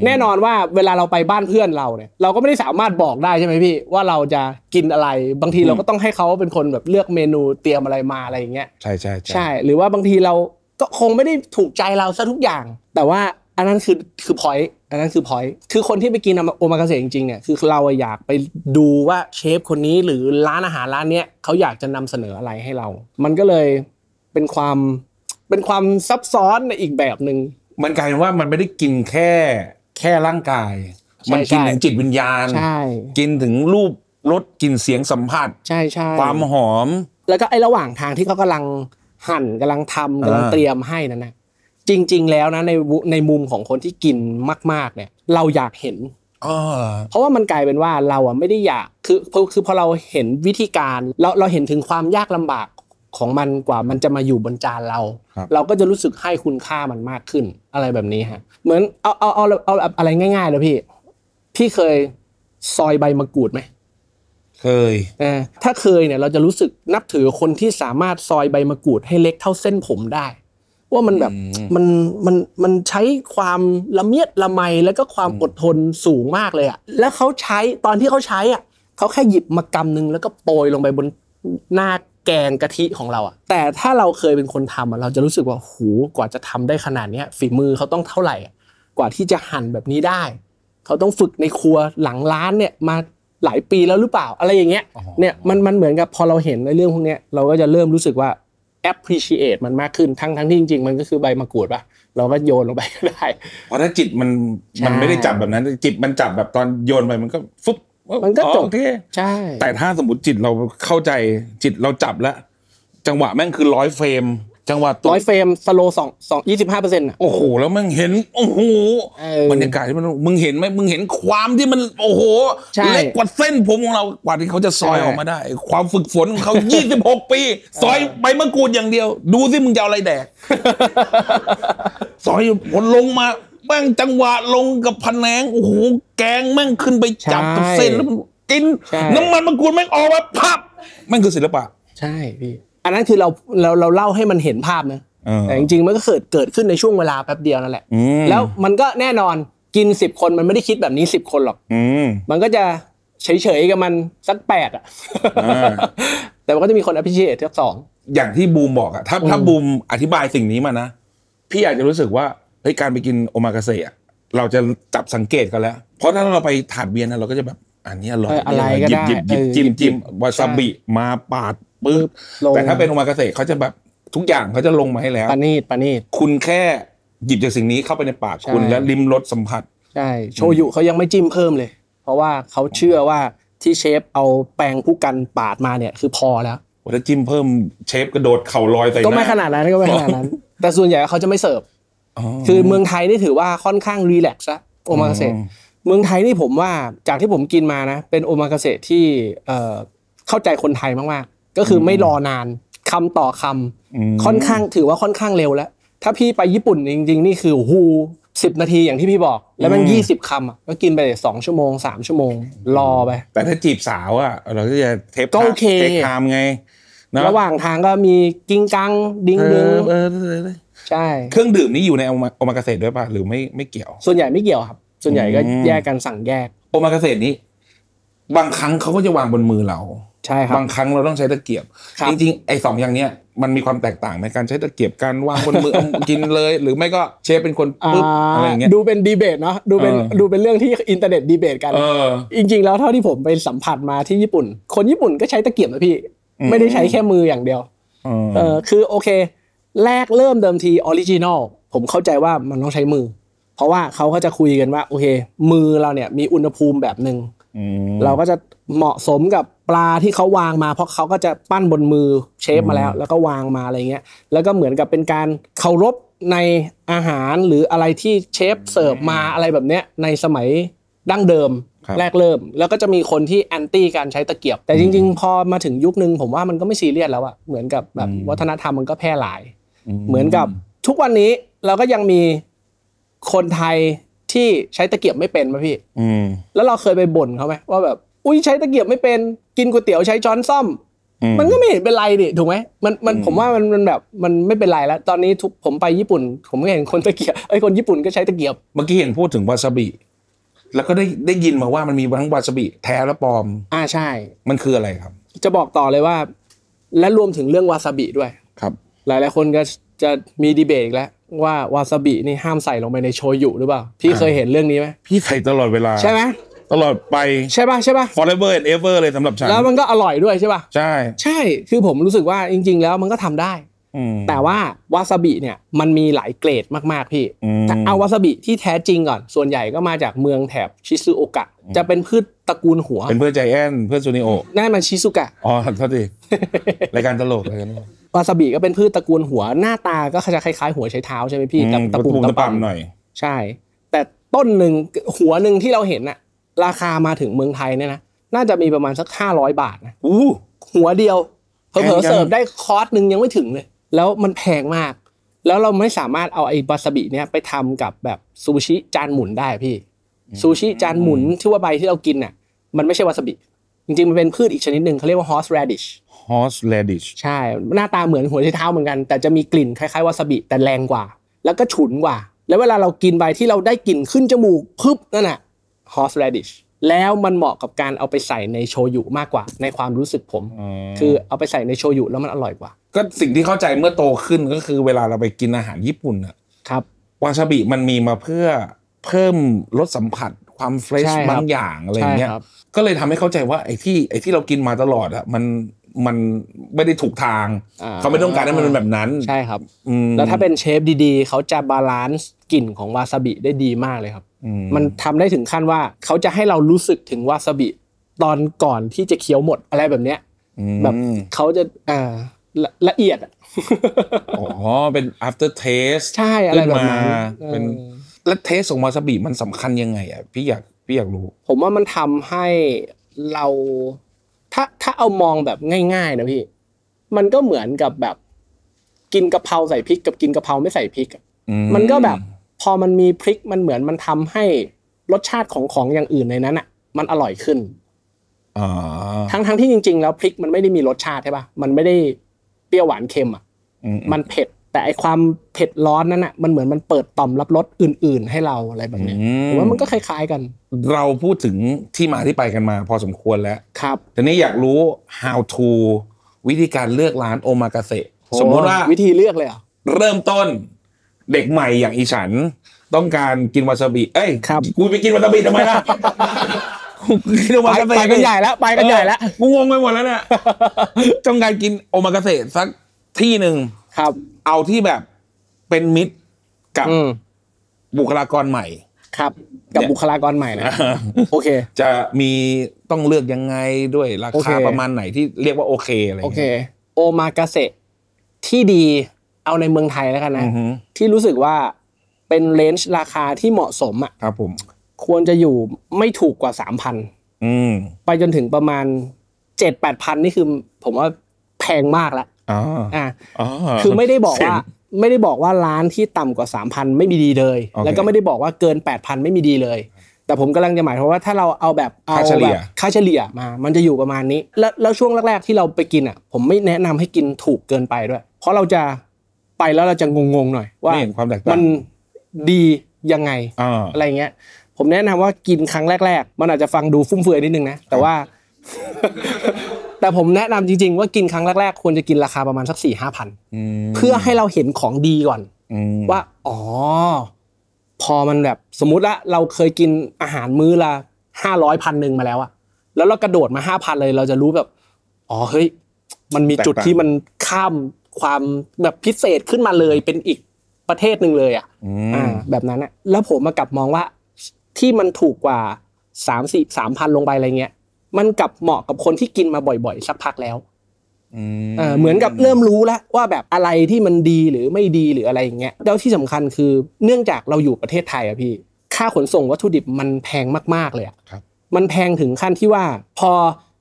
แน่นอนว่าเวลาเราไปบ้านเพื่อนเราเนี่ย เราก็ไม่ได้สามารถบอกได้ใช่ไหมพี่ ว่าเราจะกินอะไร บางทีเราก็ต้องให้เขาเป็นคนแบบเลือกเมนูเตรียมอะไรมาอะไรอย่างเงี้ย ใช่ใช่ใช่ หรือว่าบางทีเราก็คงไม่ได้ถูกใจเราซะทุกอย่าง แต่ว่าอันนั้นคือคือพอยต์อันนั้นคือพอยต์คือคนที่ไปกินโอมากาเสะจริงๆเนี่ยคือเราอยากไปดูว่าเชฟคนนี้หรือร้านอาหารร้านเนี้ยเขาอยากจะนำเสนออะไรให้เรา มันก็เลยเป็นความเป็นความซับซ้อนในอีกแบบหนึ่งมันกลายเป็นว่ามันไม่ได้กินแค่แค่ร่างกาย มันกินถึงจิตวิญญาณกินถึงรูปรสกินเสียงสัมผัสใช่ใช่ความหอม แล้วก็ไอ้ระหว่างทางที่เขากำลังหั่นกำลังทำกำลังเตรียมให้นั่นนะจริง ๆ แล้วนะในในมุมของคนที่กินมาก ๆ เนี่ย เราอยากเห็นเพราะว่ามันกลายเป็นว่าเราอ่ะไม่ได้อยากคือคือพอเราเห็นวิธีการเราเราเห็นถึงความยากลำบากของมันกว่า มันจะมาอยู่บนจานเรา เราก็จะรู้สึกให้คุณค่ามันมากขึ้น อะไรแบบนี้ฮะ เหมือนเอาเอาเอาเอาอะไรง่ายๆเลยพี่พี่เคยซอยใบมะกรูดไหมเคยอถ้าเคยเนี่ย เราจะรู้สึกนับถือคนที่สามารถซอยใบมะกรูดให้เล็กเท่าเส้นผมได้ว่ามันแบบมันมันมันใช้ความละเมียดละไมแล้วก็ความอดทนสูงมากเลยอ่ะแล้วเขาใช้ตอนที่เขาใช้อ่ะเขาแค่หยิบมากำนึ่งแล้วก็โปรยลงไปบนหน้าแกงกะทิของเราอ่ะแต่ถ้าเราเคยเป็นคนทำอ่ะเราจะรู้สึกว่าหูกว่าจะทำได้ขนาดเนี้ย ฝีมือเขาต้องเท่าไหร่ กว่าที่จะหั่นแบบนี้ได้เขาต้องฝึกในครัวหลังร้านเนี่ยมาหลายปีแล้วหรือเปล่าอะไรอย่างเงี้ยเนี่ยมันมันเหมือนกับพอเราเห็นในเรื่องพวกเนี้ย เราก็จะเริ่มรู้สึกว่า appreciate มันมากขึ้นทั้งทั้งที่จริง ๆ มันก็คือใบมะกรูดปะเราก็โยนลงไปก็ได้เพราะถ้าจิตมัน มันไม่ได้จับแบบนั้น จิตมันจับแบบตอนโยนไป มันก็ฟุ๊บมันก็จบที่ใช่ แต่ถ้าสมมติจิตเราเข้าใจจิตเราจับแล้ว จังหวะแม่งคือร้อยเฟรมจังหวะร้อยเฟรมสโลสองสองยี่สิบห้าเปอร์เซ็นต์โอ้โห แล้วมึงเห็น โอ้โหบรรยากาศที่มันมึงเห็นไหมมึงเห็นความที่มัน โอ้โห เล็กกว่าเส้นผมของเรากว่าที่เขาจะซอยออกมาได้ ความฝึกฝนของเขายี่สิบหกปีซอยใบมะกรูดอย่างเดียว ดูสิมึงจะอะไรแดกซอยผลลงมาแม่งจังหวะลงกับผนงโอ้โหแกงแม่งขึ้นไปจับกับเส้นแล้วกินน้ำมันมะกรูดแม่งออกมาพับแม่งคือศิลปะใช่พี่อันนั้นคือเราเราเราเล่าให้มันเห็นภาพนะแต่จริงๆมันก็เกิดเกิดขึ้นในช่วงเวลาแป๊บเดียวนั่นแหละ แล้วมันก็แน่นอนกินสิบคนมันไม่ได้คิดแบบนี้สิบคนหรอก มันก็จะเฉยๆกับมันสักแปดอ่ะ แต่มันก็จะมีคนอภิเชษทักสองอย่างที่บูมบอกอะถ้าถ้าบูมอธิบายสิ่งนี้มานะ พี่อาจจะรู้สึกว่าเฮ้ยการไปกินโอมากาเสะเราจะจับสังเกตกันแล้ว เพราะถ้าเราไปถาดเบียนะเราก็จะแบบอันนี้อร่อยอะไรก็ได้จิบจิบจิ้มจิ้มวาซาบิมาปาดปึ๊บแต่ถ้าเป็นโอมากาเรเขาจะแบบทุกอย่างเขาจะลงมาให้แล้วปานีดปานีดคุณแค่หยิบจากสิ่งนี้เข้าไปในปากคุณแล้วลิ้มรสสัมผัสใช่โชยุเขายังไม่จิ้มเพิ่มเลย เพราะว่าเขาเชื่อว่าที่เชฟเอาแปลงผู้กันปาดมาเนี่ย คือพอแล้วถ้าจิ้มเพิ่มเชฟกระโดดเข่าลอยใส่ก็ไม่ขนาดนั้นก็ไม่ขนาดนั้น แต่ส่วนใหญ่เขาจะไม่เสิร์ฟคือเมืองไทยนี่ถือว่าค่อนข้างรีแลกซ์ละโอมากาเรเมืองไทยนี่ผมว่าจากที่ผมกินมานะ เป็นโอมากาเสะที่เข้าใจคนไทยมากๆก็คือไม่รอนานคำต่อคำ ค่อนข้างถือว่าค่อนข้างเร็วแล้ว ถ้าพี่ไปญี่ปุ่นจริง ๆ นี่คือหูสิบนาทีอย่างที่พี่บอก แล้วมันยี่สิบคำก็กินไปสองชั่วโมงสามชั่วโมงรอไปแต่ถ้าจีบสาวอ่ะเราก็จะเทปก็โอเคเทปไามไงระหว่างทางก็มีกิ้งกังดิ้งดึงใช่ เครื่องดื่มนี่อยู่ในโอมากาเสะด้วยป่ะหรือไม่ไม่เกี่ยว ส่วนใหญ่ไม่เกี่ยวครับส่วนใหญ่ก็แยกกันสั่งแยกโอมาเกษตรนี้บางครั้งเขาก็จะวางบนมือเรา ใช่ครับ บางครั้งเราต้องใช้ตะเกียบจริงๆไอ้สองอย่างเนี้ยมันมีความแตกต่างในการใช้ตะเกียบการวางบนมือกินเลย หรือไม่ก็เชฟเป็นคนปึ๊บอะไรอย่างเงี้ยดูเป็นดีเบตเนาะดูเป็นดูเป็นเรื่องที่อินเทอร์เน็ตดีเบตกันจริงๆแล้วเท่าที่ผมไปสัมผัสมาที่ญี่ปุ่น คนญี่ปุ่นก็ใช้ตะเกียบนะพี่ ไม่ได้ใช้แค่มืออย่างเดียวเออคือโอเค แรกเริ่มเดิมทีออริจินอลผมเข้าใจว่ามันต้องใช้มือเพราะว่าเขาก็จะคุยกันว่าโอเค มือเราเนี่ยมีอุณหภูมิแบบหนึ่งเราก็จะเหมาะสมกับปลาที่เขาวางมาเพราะเขาก็จะปั้นบนมือเชฟมาแล้ว แล้วก็วางมาอะไรเงี้ย แล้วก็เหมือนกับเป็นการเคารพในอาหารหรืออะไรที่เชฟเสิร์ฟมาอะไรแบบเนี้ยในสมัยดั้งเดิมแรกเริ่ม แล้วก็จะมีคนที่แอนตี้การใช้ตะเกียบแต่จริง ๆ พอมาถึงยุคนึงผมว่ามันก็ไม่ซีเรียสแล้วอะเหมือนกับแบบวัฒนธรรมมันก็แพร่หลาย เหมือนกับทุกวันนี้เราก็ยังมีคนไทยที่ใช้ตะเกียบไม่เป็นมาพี่แล้วเราเคยไปบ่นเขาไหมว่าแบบอุ้ยใช้ตะเกียบไม่เป็นกินก๋วยเตี๋ยวใช้จ้อนซ่อม มันก็ไม่เห็นเป็นไรดิถูกไหมมันมันผมว่ามันมันแบบ มันไม่เป็นไรแล้ว ตอนนี้ทุกผมไปญี่ปุ่น ผมก็เห็นคนตะเกียบไอ้คนญี่ปุ่นก็ใช้ตะเกียบ เมื่อกี้เห็นพูดถึงวาซาบิแล้วก็ได้ได้ยินมาว่ามันมีทั้งวาซาบิแท้และปลอมอ่าใช่ มันคืออะไรครับ จะบอกต่อเลยว่า และรวมถึงเรื่องวาซาบิด้วย ครับ หลายหลายคนก็จะมีดีเบตอีกแล้วว่า วาซาบินี่ ห้ามใส่ลงไปในโชยุหรือเปล่า พี่เคยเห็นเรื่องนี้ไหมพี่ใส่ตลอดเวลา ใช่ไหมตลอดไปใช่ป่ะ ใช่ป่ะ forever and ever เลยสำหรับฉัน แล้วมันก็อร่อยด้วยใช่ป่ะ ใช่ ใช่คือผมรู้สึกว่า จริงๆ แล้วมันก็ทำได้แต่ว่า วาซาบิเนี่ยมันมีหลายเกรดมากๆ พี่เอาวาซาบิที่แท้จริงก่อน ส่วนใหญ่ก็มาจากเมืองแถบชิซูโอกะจะเป็นพืชตระกูลหัวเป็นเพื่อนใจแอนเพื่อนซูนิโอนั่นมันชิซุกะอ๋อททาทีรายการตลกอะไรกันวาซาบิก็เป็นพืชตระกูลหัวหน้าตาก็จะคล้ายๆหัวใช้เท้าใช่ไหมพี่ตะปูตะปำหน่อย ใช่ แต่ต้นหนึ่งหัวหนึ่งที่เราเห็นน่ะราคามาถึงเมืองไทยเนี่ยนะน่าจะมีประมาณสักห้าร้อยบาทนะอู้หัวเดียวเผลอเสิร์ฟได้คอร์สหนึ่งยังไม่ถึงเลยแล้วมันแพงมาก แล้วเราไม่สามารถเอาไอ้วาซาบิเนี่ยไปทำกับแบบซูชิจานหมุนได้พี่ซูชิจานหมุนที่ว่าใบที่เรากินน่ะมันไม่ใช่วาซาบิจริงๆมันเป็นพืชอีกชนิดหนึ่งเขาเรียกว่า horse radish horse radish ใช่ หน้าตาเหมือนหัวไชเท้าเหมือนกันแต่จะมีกลิ่นคล้ายๆวาซาบิแต่แรงกว่า แล้วก็ฉุนกว่า แล้วเวลาเรากินไปที่เราได้กลิ่นขึ้นจมูกปึ๊บนั่นน่ะ horse radish แล้วมันเหมาะกับการเอาไปใส่ในโชยุมากกว่า ในความรู้สึกผม คือเอาไปใส่ในโชยุแล้วมันอร่อยกว่า ก็สิ่งที่เข้าใจเมื่อโตขึ้นก็คือ เวลาเราไปกินอาหารญี่ปุ่นอะครับวาซาบิมันมีมาเพื่อเพิ่มรสสัมผัสความเฟรชบางอย่าง อะไรเงี้ย ก็เลยทำให้เข้าใจว่าไอ้ที่ไอ้ที่เรากินมาตลอดอะมันมันไม่ได้ถูกทาง เขาไม่ต้องการให้มันเป็นแบบนั้นใช่ครับแล้วถ้าเป็นเชฟดีๆ เขาจะบาลานซ์กลิ่นของวาซาบิได้ดีมากเลยครับ มันทำได้ถึงขั้นว่าเขาจะให้เรารู้สึกถึงวาซาบิตอนก่อนที่จะเคี้ยวหมดอะไรแบบเนี้ยแบบเขาจะอ่าละเอียดอ๋อเป็น after taste ใช่อะไรแบบนั้นเป็นและเทสของวาซาบิมันสำคัญยังไงอ่ะพี่อยากพี่อยากรู้ ผมว่ามันทำให้เราถ้าถ้าเอามองแบบง่าย ๆนะพี่ มันก็เหมือนกับแบบกินกะเพราใส่พริกกับกินกะเพราไม่ใส่พริกมันก็แบบ พอมันมีพริกมันเหมือนมันทำให้รสชาติของของอย่างอื่นในนั้นอ่ะ มันอร่อยขึ้นทั้งทั้งที่จริง ๆ แล้วพริกมันไม่ได้มีรสชาติใช่ป่ะมันไม่ได้เปรี้ยวหวานเค็มอ่ะมันเผ็ดแต่ไอความเผ็ดร้อนนั้นอ่ะมันเหมือนมันเปิดต่อมรับรสอื่นๆ ให้เราอะไรแบบนี้ผมว่ามันก็คล้ายๆกัน เราพูดถึงที่มาที่ไปกันมาพอสมควรแล้วครับทีนี้อยากรู้ how to วิธีการเลือกร้านโอมากาเสสมมติว่า วิธีเลือกเลยอ่ะ เริ่มต้น เด็กใหม่อย่างอีฉัน ต้องการกินวาซาบิเอ้ยกูไปกินวาซาบิทำไมล่ะไปกันใหญ่แล้วไปกันใหญ่แล้วกูงงไปหมดแล้วเนี่ยต้องการกินโอมากาเสสักที่หนึ่งครับเอาที่แบบเป็นมิตรกับบุคลากรใหม่ ครับ กับบุคลากรใหม่นะโอเค จะมีต้องเลือกยังไงด้วย ราคาประมาณไหนที่เรียกว่าโอเคอะไรโอเคโอมากาเซที่ดีเอาในเมืองไทยแล้วกันนะที่รู้สึกว่าเป็นเลนจ์ราคาที่เหมาะสมอ่ะ ครับผม ควรจะอยู่ไม่ถูกกว่าสามพันไปจนถึงประมาณเจ็ดแปดพันนี่คือ ผมว่าแพงมากแล้วอ่าคือไม่ได้บอกว่าไม่ได้บอกว่าร้านที่ต่ำกว่าสามพันไม่มีดีเลย แล้วก็ไม่ได้บอกว่าเกินแปดพันไม่มีดีเลย แต่ผมกำลังจะหมายความว่าถ้าเราเอาแบบเอาแบบค่าเฉลี่ยมา มันจะอยู่ประมาณนี้ แล้วแล้วช่วงแรกๆที่เราไปกินอ่ะ ผมไม่แนะนำให้กินถูกเกินไปด้วย เพราะเราจะไปแล้วเราจะงงๆ หน่อยว่ามันดียังไงอะไรเงี้ย ผมแนะนำว่ากินครั้งแรก ๆ มันอาจจะฟังดูฟุ่มเฟือยนิดนึงนะ แต่ว่าแต่ผมแนะนำจริงๆว่ากินครั้งแรกๆ ควรจะกินราคาประมาณสักสี่ห้าพันเพื่อให้เราเห็นของดีก่อนว่า อ๋อ พอมันแบบ สมมติละเราเคยกินอาหารมื้อละห้าร้อยพันหนึ่งมาแล้วอะแล้วเรากระโดดมาห้าพันเลย เราจะรู้แบบอ๋อเฮ้ยมันมีจุดที่มันข้ามความแบบพิเศษขึ้นมาเลยเป็นอีกประเทศหนึ่งเลย อ่ะอ่แบบนั้นอะแล้วผมมากลับมองว่า ที่มันถูกกว่าสามสี่สามพันลงไปอะไรเงี้ยมันกลับเหมาะกับคนที่กินมาบ่อยๆสักพักแล้วเหมือนกับเริ่มรู้แล้วว่าแบบอะไรที่มันดีหรือไม่ดีหรืออะไรอย่างเงี้ยแล้วที่สำคัญคือเนื่องจากเราอยู่ประเทศไทยอะพี่ค่าขนส่งวัตถุดิบมันแพงมากๆเลยอะมันแพงถึงขั้นที่ว่าพอ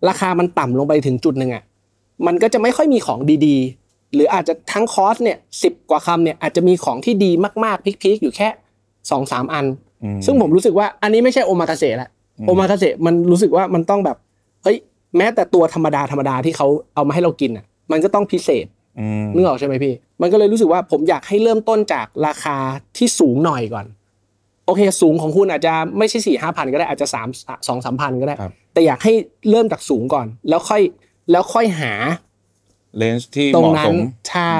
ราคามันต่ำลงไปถึงจุดหนึ่งอะมันก็จะไม่ค่อยมีของดีๆ หรืออาจจะทั้งคอสเนี่ยสิบกว่าคำเนี่ยอาจจะมีของที่ดีมากๆพิกๆ อยู่แค่สองสามอัน ซึ่งผมรู้สึกว่าอันนี้ไม่ใช่โอมาตาเซะละโอมาคาเซมันรู้สึกว่ามันต้องแบบเฮ้ย แม้แต่ตัวธรรมดาธรรมดาที่เขาเอามาให้เรากินอ่ะ มันก็ต้องพิเศษนึกออกใช่ไหมพี่ มันก็เลยรู้สึกว่า ผมอยากให้เริ่มต้นจากราคาที่สูงหน่อยก่อน โอเค สูงของคุณอาจจะไม่ใช่สี่ห้าพันก็ได้อาจจะสามสองสามพันก็ได้ แต่อยากให้เริ่มจากสูงก่อน แล้วค่อยแล้วค่อยหา เลนส์ที่เหมาะสมใช่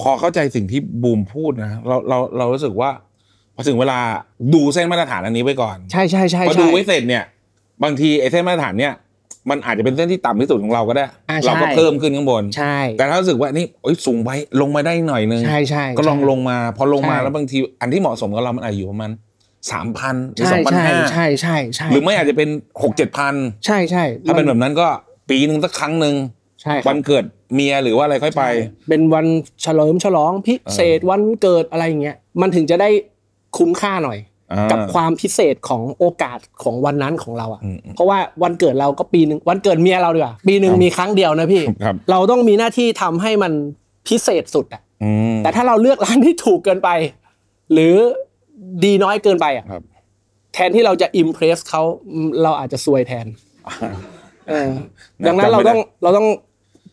พอเข้าใจสิ่งที่บูมพูดนะเราเราเรารู้สึกว่าพอถึงเวลาดูเส้นมาตรฐานอันนี้ไว้ก่อน ใช่ใช่ใช่พอดูไว้เสร็จเนี่ยบางทีไอ้เส้นมาตรฐานเนี่ยมันอาจจะเป็นเส้นที่ต่ำที่สุดของเราก็ได้ เราก็เพิ่มขึ้นข้างบน ใช่ แต่ถ้ารู้สึกว่านี่สูงไปลงมาได้หน่อยนึงใช่ใช่ก็ลองลงมาพอลงมาแล้วบางทีอันที่เหมาะสมกับเรา มันอาจอยู่ประมาณสามพันหรือสองพันห้าใช่ใช่ใช่หรือไม่อาจจะเป็นหกเจ็ดพันใช่ใช่ถ้าเป็นแบบนั้นก็ปีหนึ่งสักครั้งหนึ่งใช่วันเกิดเมียหรือว่าอะไรค่อยไป เป็นวันเฉลิมฉลองพิเศษวันเกิดอะไรอย่างเงี้ยมันถึงจะได้คุ้มค่าหน่อยกับความพิเศษของโอกาสของวันนั้นของเรา อ่ะเพราะว่าวันเกิดเราก็ปีหนึ่งวันเกิดเมีย เราดีกว่าปีหนึ่งมีครั้งเดียวนะพี่ เราต้องมีหน้าที่ทำให้มันพิเศษสุด อ่ะแต่ถ้าเราเลือกร้านที่ถูกเกินไป หรือดีน้อยเกินไป อ่ะแทนที่เราจะอิมเพรสเขาเราอาจจะซวยแทนดังนั้นเราต้องเราต้อง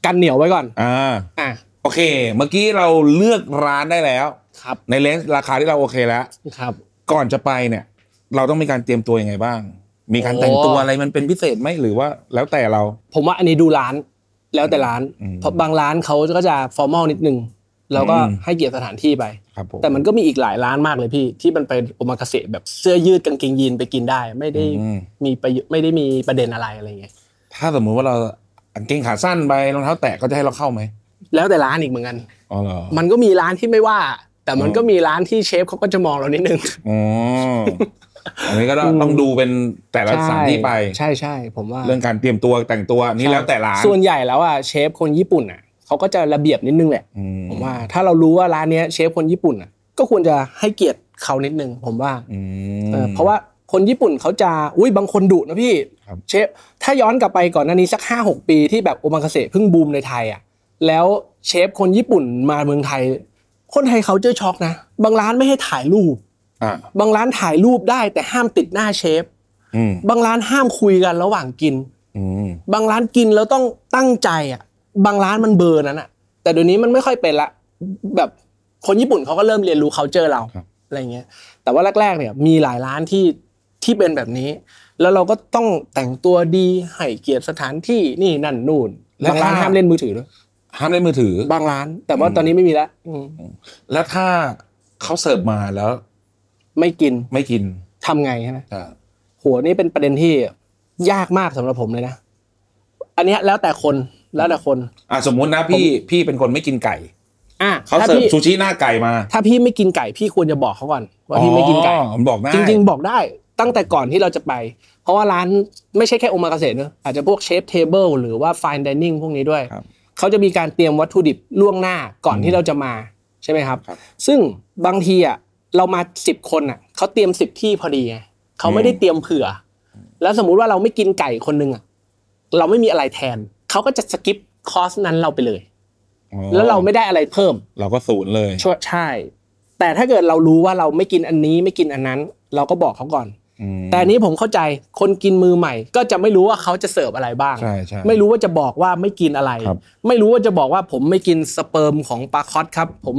กันเหนียวไว้ก่อนอ่าอ่โอเค เมื่อกี้เราเลือกร้านได้แล้วครับในเลนส์ราคาที่เราโอเคแล้วครับ ก่อนจะไปเนี่ย เราต้องมีการเตรียมตัวยังไงบ้าง มีการแต่งตัวอะไรมันเป็นพิเศษไหมหรือว่าแล้วแต่เรา ผมว่าอันนี้ดูร้านแล้วแต่ร้านเพราะบางร้านเขาก็จะฟอร์มอลนิดนึงเราก็ให้เกียรติสถานที่ไปแต่มันก็มีอีกหลายร้านมากเลยพี่ ที่มันไปโอมาคาเสแบบเสื้อยืดกางเกงยีนไปกินได้ ไม่ได้มีไปไม่ได้มีประเด็นอะไรอะไรเงี้ยถ้าสมมุติว่าเรากางเกงขาสั้นไปรองเท้าแตะเขาจะให้เราเข้าไหมแล้วแต่ร้านอีกเหมือนกันอ๋อเหรอมันก็มีร้านที่ไม่ว่าแต่มันก็มีร้านที่เชฟเขาก็จะมองเรานิดนึง อ๋อ อันนี้ก็ต้องดูเป็นแต่ละสถานที่ไป ใช่ใช่ ผมว่าเรื่องการเตรียมตัวแต่งตัวนี่แล้วแต่ร้าน ส่วนใหญ่แล้วอ่ะเชฟคนญี่ปุ่นอ่ะเขาก็จะระเบียบนิดนึงแหละผมว่าถ้าเรารู้ว่าร้านนี้เชฟคนญี่ปุ่นอ่ะก็ควรจะให้เกียรติเขานิดนึง ผมว่าเพราะว่าคนญี่ปุ่นเขาจะอุ้ยบางคนดุนะพี่เชฟ ถ้าย้อนกลับไปก่อนหน้านี้สักห้าหกปีที่แบบโอมากาเสเพิ่งบูมในไทยอ่ะแล้วเชฟคนญี่ปุ่นมาเมืองไทยคนไทยเขาเจอช็อกนะ บางร้านไม่ให้ถ่ายรูปบางร้านถ่ายรูปได้แต่ห้ามติดหน้าเชฟบางร้านห้ามคุยกันระหว่างกินบางร้านกินแล้วต้องตั้งใจอ่ะบางร้านมันเบอร์นั้นอ่ะ แต่เดี๋ยวนี้มันไม่ค่อยเป็นละแบบคนญี่ปุ่นเขาก็เริ่มเรียนรู้เ u าเจอเราอะไรเงี้ย แต่ว่าแรกๆเนี่ย มีหลายร้านที่ที่เป็นแบบนี้ แล้วเราก็ต้องแต่งตัวดีให้เกียรติสถานที่นี่นั่นนู่นบางร้านห้ามเล่นมือถือด้วยห้ามเด่นมือถือบางร้าน แต่ว่าตอนนี้ไม่มีแล้วแล้วถ้าเขาเสิร์ฟมาแล้ว ไม่กินไม่กินทำไงใช่ไหมหัวนี่เป็นประเด็นที่ยากมากสำหรับผมเลยนะ อันนี้แล้วแต่คนแล้วแต่คน อ่าสมมุตินะ พี่พี่เป็นคนไม่กินไก่อ่าเขาเสิร์ฟซูชิหน้าไก่มา ถ้าพี่ไม่กินไก่ พี่ควรจะบอกเขาก่อนว่าพี่ไม่กินไก่บอกได้จริงๆบอกได้ ตั้งแต่ก่อนที่เราจะไป เพราะว่าร้าน ไม่ใช่แค่โอมาเกษตรเนอะอาจจะพวกเชฟเทเบิลหรือว่าาฟด์ดิเนิ่งพวกนี้ด้วยเขาจะมีการเตรียมวัตถุดิบล่วงหน้าก่อนที่เราจะมาใช่ไหมครับ ซึ่งบางทีอ่ะเรามาสิบคนอ่ะเขาเตรียมสิบที่พอดีไงเขาไม่ได้เตรียมเผื่อ แล้วสมมุติว่าเราไม่กินไก่คนนึงอ่ะเราไม่มีอะไรแทนเขาก็จะสกิปคอสนั้นเราไปเลยแล้วเราไม่ได้อะไรเพิ่มเราก็ศูนย์เลยใช่ แต่ถ้าเกิดเรารู้ว่าเราไม่กินอันนี้ไม่กินอันนั้น เราก็บอกเขาก่อนแต่นี้ผมเข้าใจ คนกินมือใหม่ ก็จะไม่รู้ว่าเขาจะเสิร์ฟอะไรบ้าง ไม่รู้ว่าจะบอกว่าไม่กินอะไร ไม่รู้ว่าจะบอกว่าผมไม่กินสเปิร์มของปลาคอสครับ ผม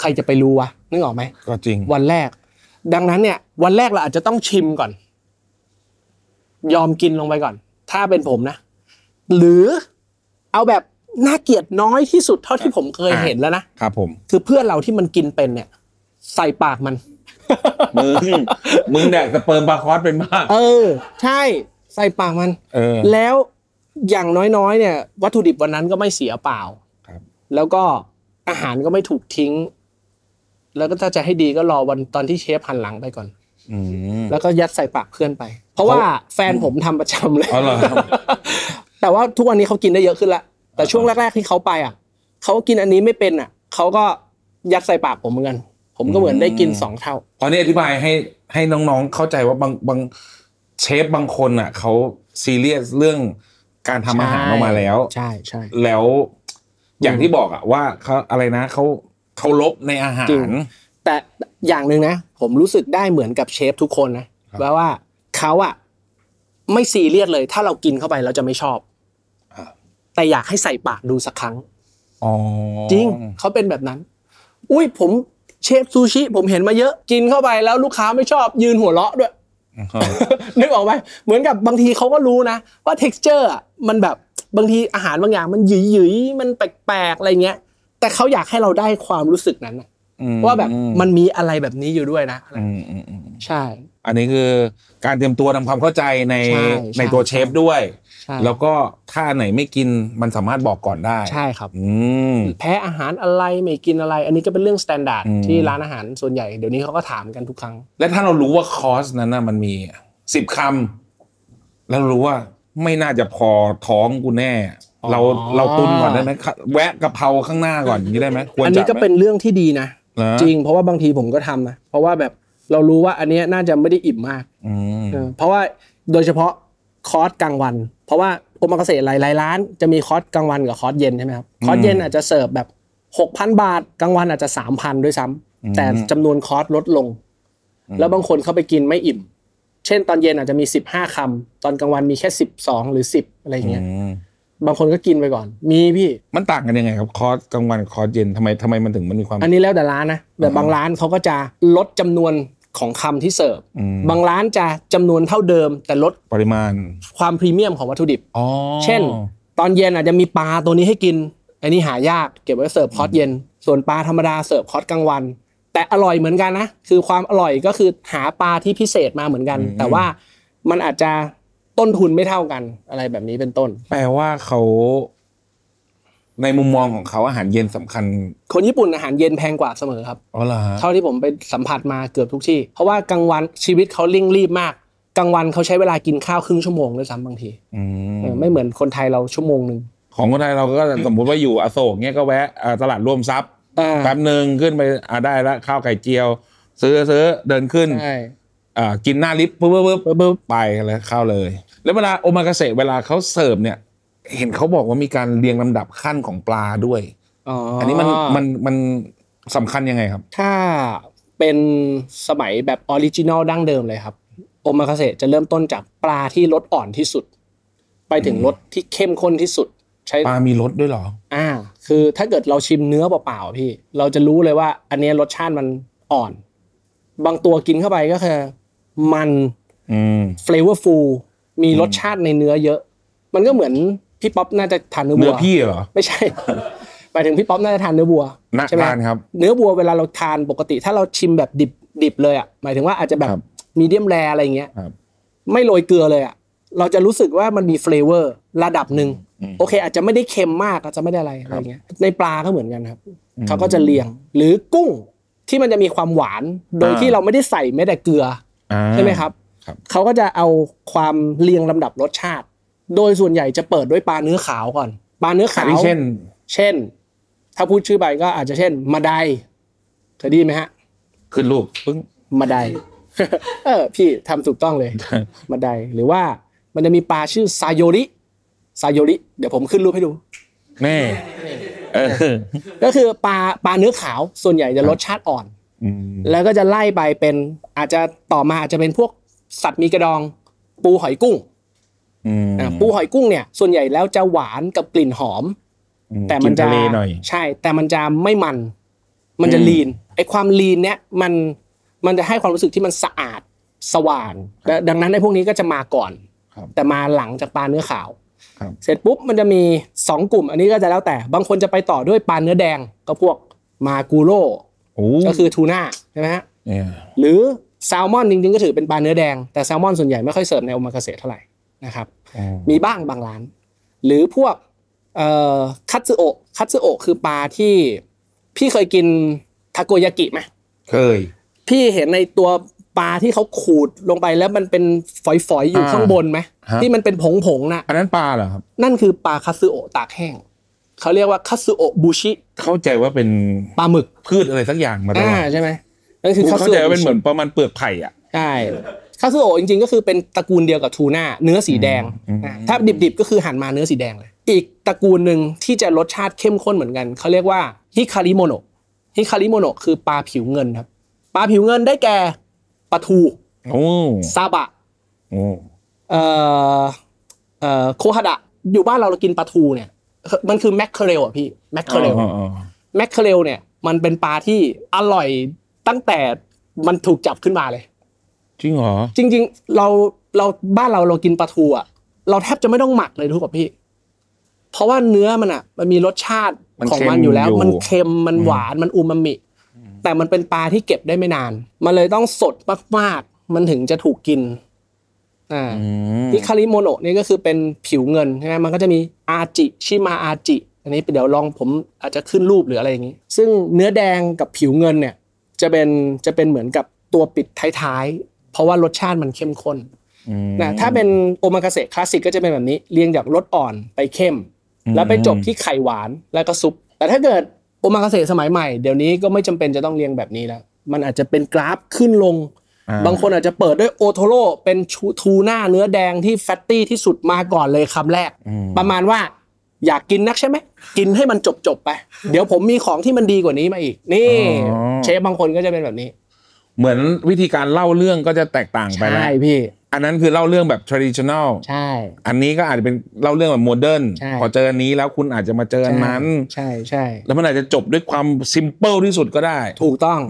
ใครจะไปรู้วะนึกออกไหม ก็จริง วันแรก ดังนั้นเนี่ยวันแรกเราอาจจะต้องชิมก่อน ยอมกินลงไปก่อน ถ้าเป็นผมนะ หรือเอาแบบน่าเกียดน้อยที่สุดเท่าที่ผมเคยเห็นแล้วนะครับ ผมคือเพื่อนเราที่มันกินเป็นเนี่ย ใส่ปากมันมึงมึงแดกสเปิร์มบาคอสไปมากเออ ใช่ใส่ปากมันเออ แล้วอย่างน้อยๆเนี่ย วัตถุดิบวันนั้นก็ไม่เสียเปล่าครับแล้วก็อาหารก็ไม่ถูกทิ้ง แล้วก็ถ้าจะให้ดีก็รอวันตอนที่เชฟหันหลังไปก่อนอแล้วก็ยัดใส่ปากเพื่อนไป เพราะว่าแฟนผมทำประจำเลยแต่ว่าทุกวันนี้เขากินได้เยอะขึ้นละแต่ช่วงแรกๆที่เขาไปอ่ะเขากินอันนี้ไม่เป็นอ่ะเขาก็ยัดใส่ปากผมเหมือนกันผมก็เหมือนได้กินสองเท่า ตอนนี้อธิบายให้ให้น้องๆ เข้าใจว่าบางบางเชฟบางคนอ่ะเขาซีเรียสเรื่องการทำอาหารออกมาแล้ว ใช่ใช่แล้วอย่างที่บอกอ่ะ ว่าเขาอะไรนะเขาเขาลบในอาหารแต่อย่างหนึ่งนะผมรู้สึกได้เหมือนกับเชฟทุกคนนะว่าว่าเขาอ่ะไม่ซีเรียสเลย ถ้าเรากินเข้าไปเราจะไม่ชอบแต่อยากให้ใส่ปากดูสักครั้งจริงเขาเป็นแบบนั้น อุ้ยผมเชฟซูชิผมเห็นมาเยอะกินเข้าไปแล้วลูกค้าไม่ชอบยืนหัวเราะด้วยนึกออกไหมเหมือนกับบางทีเขาก็รู้นะว่า t e x t อร์มันแบบบางทีอาหารบางอย่างมันหยืยๆมันแปลกๆอะไรเงี้ยแต่เขาอยากให้เราได้ความรู้สึกนั้นว่าแบบมันมีอะไรแบบนี้อยู่ด้วยนะใช่ อันนี้คือการเตรียมตัวทำความเข้าใจในในตัวเชฟด้วยแล้วก็ถ้าไหนไม่กินมันสามารถบอกก่อนได้ ใช่ครับแพ้อาหารอะไรไม่กินอะไร อันนี้ก็เป็นเรื่องมาตรฐานที่ร้านอาหารส่วนใหญ่เดี๋ยวนี้เขาก็ถามกันทุกครั้ง และถ้าเรารู้ว่าคอส นั้นนะมันมีสิบคำแล้วรู้ว่า ไม่น่าจะพอท้องกูแน่ เราเราตุนก่อนได้ไหมแวะกะเพราข้างหน้าก่อนอย่างนี้ได้ไหมควรจะอันนี้ก็เป็นเรื่องที่ดีนะจริง เพราะว่าบางทีผมก็ทำนะเพราะว่าแบบเรารู้ว่า อันนี้น่าจะไม่ได้อิ่มมากเพราะว่าโดยเฉพาะคอร์สกลางวันเพราะว่ากรมเกษตรหลายร้าน จะมีคอ์สกลางวันกับคอ์สเย็นใช่ไหมครับคอ์สเย็นอาจจะเสิร์ฟแบบหกพันบาทกลางวันอาจจะสามพันด้วยซ้ำ แต่จำนวนคอ์สลดลง แล้วบางคนเข้าไปกินไม่อิ่มเช่น ตอนเย็นอาจจะมีสิบห้าคำตอนกลางวันมีแค่สสิบองหรือสิบอะไรเงี้ยบางคนก็กินไปก่อน มีพี่มันต่างกันยังไง ครับคอ์สกลางวันคอ์สเย็นทำไมทำไมมันถึงมันมีความ อันนี้แล้วแต่ร้านนะแต่บางร้านเขาก็จะลดจำนวนของคำที่เสิร์ฟบางร้านจะจำนวนเท่าเดิมแต่ลดปริมาณ ความพรีเมียมของวัตถุดิบเช่น ตอนเย็นอาจจะมีปลาตัวนี้ให้กินอันนี้หายากเก็บไว้เสิร์ฟคอสเย็น ส่วนปลาธรรมดาเสิร์ฟคอสกลางวัน แต่อร่อยเหมือนกันนะคือความอร่อยก็คือหาปลาที่พิเศษมาเหมือนกัน แต่ว่า มันอาจจะต้นทุนไม่เท่ากัน อะไรแบบนี้เป็นต้น แปลว่าเขาในมุมมองของเขาอาหารเย็นสำคัญ คนญี่ปุ่นอาหารเย็นแพงกว่าเสมอครับอ๋อเหรอเท่าที่ผมไปสัมผัสมาเกือบทุกที่ เพราะว่ากลางวันชีวิตเขาเร่งรีบมากกลางวันเขาใช้เวลากินข้าวครึ่งชั่วโมงด้วยซ้ำบางทีไม่เหมือนคนไทยเราชั่วโมงหนึ่งของคนไทยเราก็สมมุติว่าอยู่ อโศกเนี้ย ก็แวะตลาดร่วมทรัพย์แป๊บหนึ่งขึ้นไปได้ละข้าวไก่เจียว ซื้อซื้อเดินขึ้นกินหน้าลิฟต์ปุ๊บปุ๊บปุ๊บไปแล้วเข้าเลย แล้วเวลาโอมากาเสะเวลาเขาเสิร์ฟเนี่ยเห็นเขาบอกว่ามีการเรียงลำดับขั้นของปลาด้วย อันนี้มันมันมันสำคัญยังไงครับ ถ้าเป็นสมัยแบบออริจินอลดั้งเดิมเลยครับ โอมาคาเสะจะเริ่มต้นจากปลาที่รสอ่อนที่สุด ไปถึงรสที่เข้มข้นที่สุด ใช้ปลามีรสด้วยหรอ อ่า คือถ้าเกิดเราชิมเนื้อเปล่าๆพี่ เราจะรู้เลยว่าอันนี้รสชาติมันอ่อน บางตัวกินเข้าไปก็คือ มันเฟลเวอร์ฟูล มีรสชาติในเนื้อเยอะ มันก็เหมือนพี่ป๊อปน่าจะทานเนื้อบัวเนื้อพี่เหรอไม่ใช่หมายถึงพี่ป๊อปน่าจะทานเนื้อบัวใช่ไหมครับ เนื้อบัวเวลาเราทานปกติ ถ้าเราชิมแบบดิบดิบเลยอ่ะหมายถึงว่าอาจจะแบบมีเดียมแรอะไรเงี้ยไม่โรยเกลือเลยอ่ะเราจะรู้สึกว่ามันมีเฟลเวอร์ระดับหนึ่งโอเค อาจจะไม่ได้เค็มมากอาจจะไม่ได้อะไรอะไรเงี้ย ในปลาก็เหมือนกันครับเขาก็จะเลียงหรือกุ้งที่มันจะมีความหวานโดยที่เราไม่ได้ใส่แม้แต่เกลือใช่ไหมครับเขาก็จะเอาความเรียงลำดับรสชาติโดยส่วนใหญ่จะเปิดด้วยปลาเนื้อขาวก่อน ปลาเนื้อขาวเช่น เช่น ถ้าพูดชื่อไปก็อาจจะเช่น มาไดเคยดีไหมฮะ ขึ้นรูปปึ้งมาได เออ พี่ทำถูกต้องเลยมาไดหรือว่ามันจะมีปลาชื่อซาโยริซาโยริ เดี๋ยวผมขึ้นรูปให้ดูแม่ก็คือปลาปลาเนื้อขาวส่วนใหญ่จะรสชาติอ่อนแล้วก็จะไล่ไปเป็นอาจจะต่อมาอาจจะเป็นพวกสัตว์มีกระดองปูหอยกุ้งปูหอยกุ้งเนี่ยส่วนใหญ่แล้วจะหวานกับกลิ่นหอม แต่มันจะใช่ แต่มันจะไม่มันมันจะลีนไอความลีนเนี่ยมันมันจะให้ความรู้สึกที่มันสะอาดสว่างดังนั้นในพวกนี้ก็จะมาก่อนแต่มาหลังจากปลาเนื้อขาวเสร็จปุ๊บมันจะมี2กลุ่มอันนี้ก็จะแล้วแต่บางคนจะไปต่อด้วยปลาเนื้อแดงก็พวกมากูโร่ก็คือทูน่าใช่ไหมฮะหรือแซลมอนจริงๆก็ถือเป็นปลาเนื้อแดงแต่แซลมอนส่วนใหญ่ไม่ค่อยเสิร์ฟในโอมากาเรเท่าไหร่ะครับมีบ้างบางร้านหรือพวกคัตสึโอคัตสึโอคือปลาที่พี่เคยกินทาโกยากิไหมเคย พี่เห็นในตัวปลาที่เขาขูดลงไป แล้วมันเป็นฝอยๆอยู่ข้างบนไหมที่มันเป็นผงๆน่ะอันนั้นปลาเหรอครับนั่นคือปลาคัตสึโอตากแห้งเขาเรียกว่าคัตสึโอบูชิเข้าใจว่าเป็นปลาหมึกพืชอะไรสักอย่างมาตลอดใช่ไหมนั่นคือเข้าใจว่าเป็นเหมือนประมาณเปลือกไผ่อ่ะใช่คาซูโอะจริงๆ ก็คือเป็นตระกูลเดียวกับทูน่าเนื้อสีแดง ถ้าดิบๆ ก็คือหั่นมาเนื้อสีแดงเลย อีกตระกูลหนึ่งที่จะรสชาติเข้มข้นเหมือนกัน เขาเรียกว่าฮิคาริโมโนะฮิคาริโมโนะคือปลาผิวเงินครับปลาผิวเงินได้แก่ปลาทูซาบะเออเออโคฮดะ อยู่บ้านเราเรากินปลาทูเนี่ย มันคือแมคเคเรลอ่ะพี่แมคเคเรลแมคเคเรลเนี่ยมันเป็นปลาที่อร่อยตั้งแต่มันถูกจับขึ้นมาเลยจริงเหรอจริงๆ เราเราบ้านเราเรากินปลาทูอ่ะเราแทบจะไม่ต้องหมักเลยทุกคนพี่ เพราะว่าเนื้อมันอ่ะ มันมีรสชาติของมันอยู่แล้ว มันเค็มมันหวานมันอูมามิแต่มันเป็นปลาที่เก็บได้ไม่นาน มันเลยต้องสดมากๆมันถึงจะถูกกินอ่าที่คาริโมโนะนี่ก็คือเป็นผิวเงินใช่ไหมมันก็จะมีอาจิชิมาอาจิอันนี้เดี๋ยวลองผมอาจจะขึ้นรูปหรืออะไรอย่างนี้ ซึ่งเนื้อแดงกับผิวเงินเนี่ย จะเป็นจะเป็นเหมือนกับตัวปิดท้ายๆเพราะว่ารสชาติมันเข้มข้นนะถ้าเป็นโอมากาเสะคลาสสิกก็จะเป็นแบบนี้เรียงจากรสอ่อนไปเข้มแล้วไปจบที่ไข่หวานแล้วก็ซุป แต่ถ้าเกิดโอมากาเสะสมัยใหม่เดี๋ยวนี้ก็ไม่จำเป็นจะต้องเรียงแบบนี้แล้ว มันอาจจะเป็นกราฟขึ้นลง บางคนอาจจะเปิดด้วยโอโทโร่เป็นทูน่าเนื้อแดงที่แฟตตี้ที่สุดมาก่อนเลยคำแรกประมาณว่าอยากกินนักใช่ไหมกินให้มันจบจบไปเดี๋ยวผมมีของที่มันดีกว่านี้มาอีก นี่เชฟบางคนก็จะเป็นแบบนี้เหมือนวิธีการเล่าเรื่องก็จะแตกต่างไปแล้วใช่พี่ อันนั้นคือเล่าเรื่องแบบ traditional ใช่อันนี้ก็อาจจะเป็นเล่าเรื่องแบบโมเดิร์นพอเจออันนี้แล้วคุณอาจจะมาเจออันนั้นใช่ใช่แล้วมันอาจจะจบด้วยความซิมเ l ิลที่สุดก็ได้ ถูกต้อง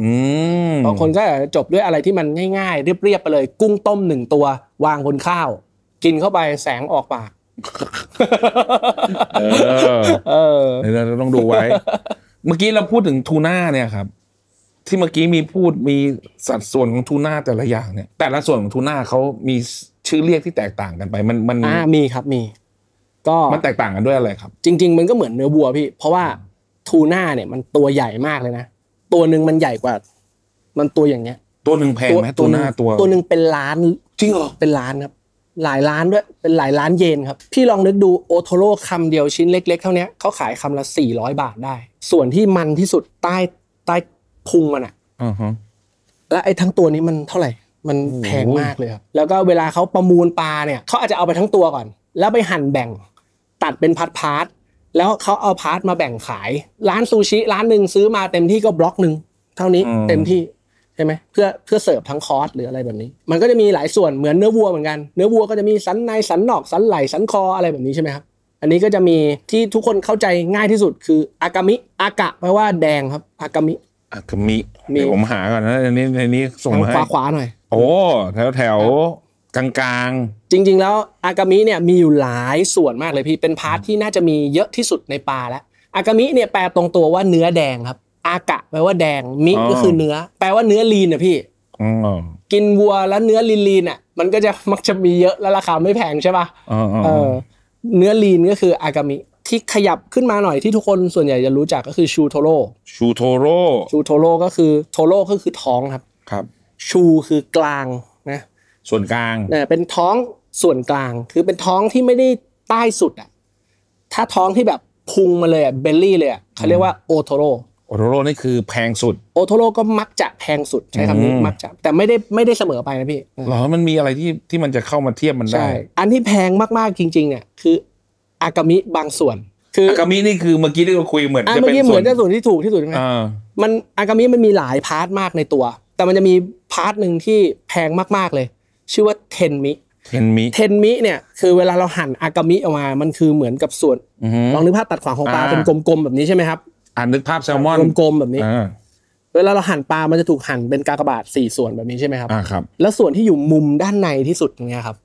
บางคนก็อาจจะจบด้วยอะไรที่มันง่ายๆเรียบๆไปเลย กุ้งต้มหนึ่งตัววางบนข้าว กินเข้าไปแสงออกปากเออเออเราต้องดูไว้ เมื่อกี้เราพูดถึงทูน่าเนี่ยครับที่เมื่อกี้มีพูดมีสัดส่วนของทูน่าแต่ละอย่างเนี่ย แต่ละส่วนของทูน่าเขามีชื่อเรียกที่แตกต่างกันไป มันมันมีครับมี ก็มันแตกต่างกันด้วยอะไรครับ จริง ๆ มันก็เหมือนเนื้อวัวพี่ เพราะว่าทูน่าเนี่ยมันตัวใหญ่มากเลยนะตัวหนึ่งมันใหญ่กว่า มันตัวอย่างเนี้ย ตัวหนึ่งแพงไหมตัวหน้าตัวตัวหนึ่งเป็นล้านจริงเหรอเป็นล้านครับ หลายล้านด้วย เป็นหลายล้านเยนครับ พี่ลองนึกดูโอโทโร่คำเดียวชิ้นเล็ก ๆเท่านี้เขาขายคำละ400บาทได้ ส่วนที่มันที่สุดใตพุงมันอ่ะแล้วไอ้ทั้งตัวนี้มันเท่าไหร่ มันแพงมากเลยครับ แล้วก็เวลาเขาประมูลปลาเนี่ย เขาอาจจะเอาไปทั้งตัวก่อน แล้วไปหั่นแบ่ง ตัดเป็นพาร์ทพาร์ทแล้วเขาเอาพาร์ทมาแบ่งขาย ร้านซูชิร้านหนึ่งซื้อมาเต็มที่ก็บล็อกหนึ่งเท่านี้เต็มที่ ใช่ไหม เพื่อเพื่อเสิร์ฟทั้งคอร์สหรืออะไรแบบนี้ มันก็จะมีหลายส่วนเหมือนเนื้อวัวเหมือนกัน เนื้อวัวก็จะมีสันใน สันนอก สันไหล สันคออะไรแบบนี้ใช่ไหมครับ อันนี้ก็จะมีที่ทุกคนเข้าใจง่ายที่สุดคืออากามิอากะแปลว่าแดงครับอากามิอคือมีมีเดี๋ยวผมหาก่อนนะในนี้ในนี้ส่งมาให้าขวาหน่อยโอ้แถวแถว กลางกลางจริง ๆ แล้วอากามิเนี่ยมีอยู่หลายส่วนมากเลยพี่เป็นพาร์ทที่น่าจะมีเยอะที่สุดในปลาแล้วอากามิเนี่ยแปลตรงตัวว่าเนื้อแดงครับ อากะ แปลว่าแดงมิก็คือเนื้อ แปลว่าเนื้อลีนนะพี่กินวัวแล้วเนื้อลีนๆอ่ะมันก็จะมักจะมีเยอะและราคาไม่แพงใช่ป่ะเเนื้อลีนก็คืออากามิที่ขยับขึ้นมาหน่อยที่ทุกคนส่วนใหญ่จะรู้จักก็คือชูโทโร่ชูโทโร่ชูโทโร่ก็คือโทโร่ก็คือท้องครับครับ ชูคือกลางนะส่วนกลางเนี่ยเป็นท้องส่วนกลางคือเป็นท้องที่ไม่ได้ใต้สุดอ่ะถ้าท้องที่แบบพุงมาเลยอ่ะเบลลี่เลยอ่ะเขาเรียกว่าโอโทโร่โอโทโร่นี่คือแพงสุดโอโทโร่ก็มักจะแพงสุดใช้คำนี้มักจะแต่ไม่ได้ไม่ได้เสมอไปนะพี่หรอมันมีอะไรที่ที่มันจะเข้ามาเทียบมันได้อันที่แพงมากๆจริง ๆ เนี่ยคืออากามิบางส่วน คืออากามินี่คือเมื่อกี้ที่เราคุยเหมือนจะเมื่อกี้เหมือนจะส่วนที่ถูกที่สุดใช่ไหมมันอากามิมันมีหลายพาร์ทมากในตัว แต่มันจะมีพาร์ทหนึ่งที่แพงมากๆเลยชื่อว่าเทนมิเทนมิเทนมิเนี่ยคือเวลาเราหั่นอากามิออกมามันคือเหมือนกับส่วนลองนึกภาพตัดขวางของปลาเป็นกลมๆแบบนี้ใช่ไหมครับอ่านนึกภาพแซลมอนกลมๆแบบนี้เวลาเราหั่นปลามันจะถูกหั่นเป็นกากบาทสี่ส่วนแบบนี้ใช่ไหมครับอ่าครับ แล้วส่วนที่อยู่มุมด้านในที่สุดเนี่ยครับ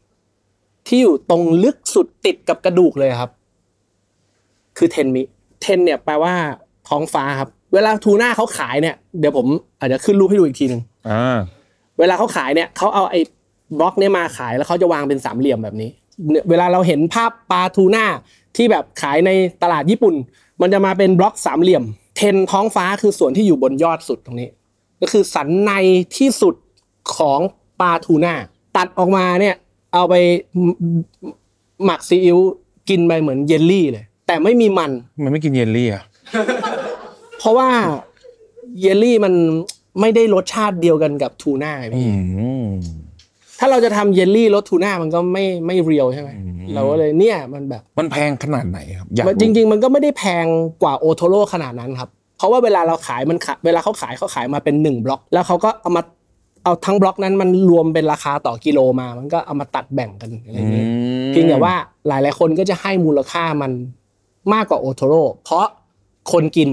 ที่อยู่ตรงลึกสุดติดกับกระดูกเลยครับ คือเทนมิเทน เนี่ยแปลว่าท้องฟ้าครับ เวลาทูน่าเขาขายเนี่ย เดี๋ยวผมอาจจะขึ้นรูปให้ดูอีกทีหนึ่งเวลาเขาขายเนี่ย เขาเอาไอ้บล็อกเนี่ยมาขายแล้วเขาจะวางเป็นสามเหลี่ยมแบบนี้ เวลาเราเห็นภาพปลาทูน่าที่แบบขายในตลาดญี่ปุ่น มันจะมาเป็นบล็อกสามเหลี่ยม เทนท้องฟ้าคือส่วนที่อยู่บนยอดสุดตรงนี้ ก็คือสันในที่สุดของปลาทูน่าตัดออกมาเนี่ยเอาไปหมักซีอิ๊วกินไปเหมือนเยลลี่เลย แต่ไม่มีมัน มันไม่กินเยลลี่อ่ะเพราะว่าเยลลี่มันไม่ได้รสชาติเดียวกันกับทูน่าพี่ถ้าเราจะทำเยลลี่รสทูน่ามันก็ไม่ไม่เรียวใช่ไหมเราก็เลยเนี่ยมันแบบมันแพงขนาดไหนครับจริงจริงมันก็ไม่ได้แพงกว่าโอโทโร่ขนาดนั้นครับเพราะว่าเวลาเราขายมันเวลาเขาขายเขาขายมาเป็นหนึ่งบล็อก แล้วเขาก็เอามาเอาทั้งบล็อกนั้น มันรวมเป็นราคาต่อกิโลมา มันก็เอามาตัดแบ่งกันอะไรอย่างนี้เพียงแต่ว่าหลาย ๆ คนก็จะให้มูลค่ามันมากกว่าโอโทโร่เพราะคนกิน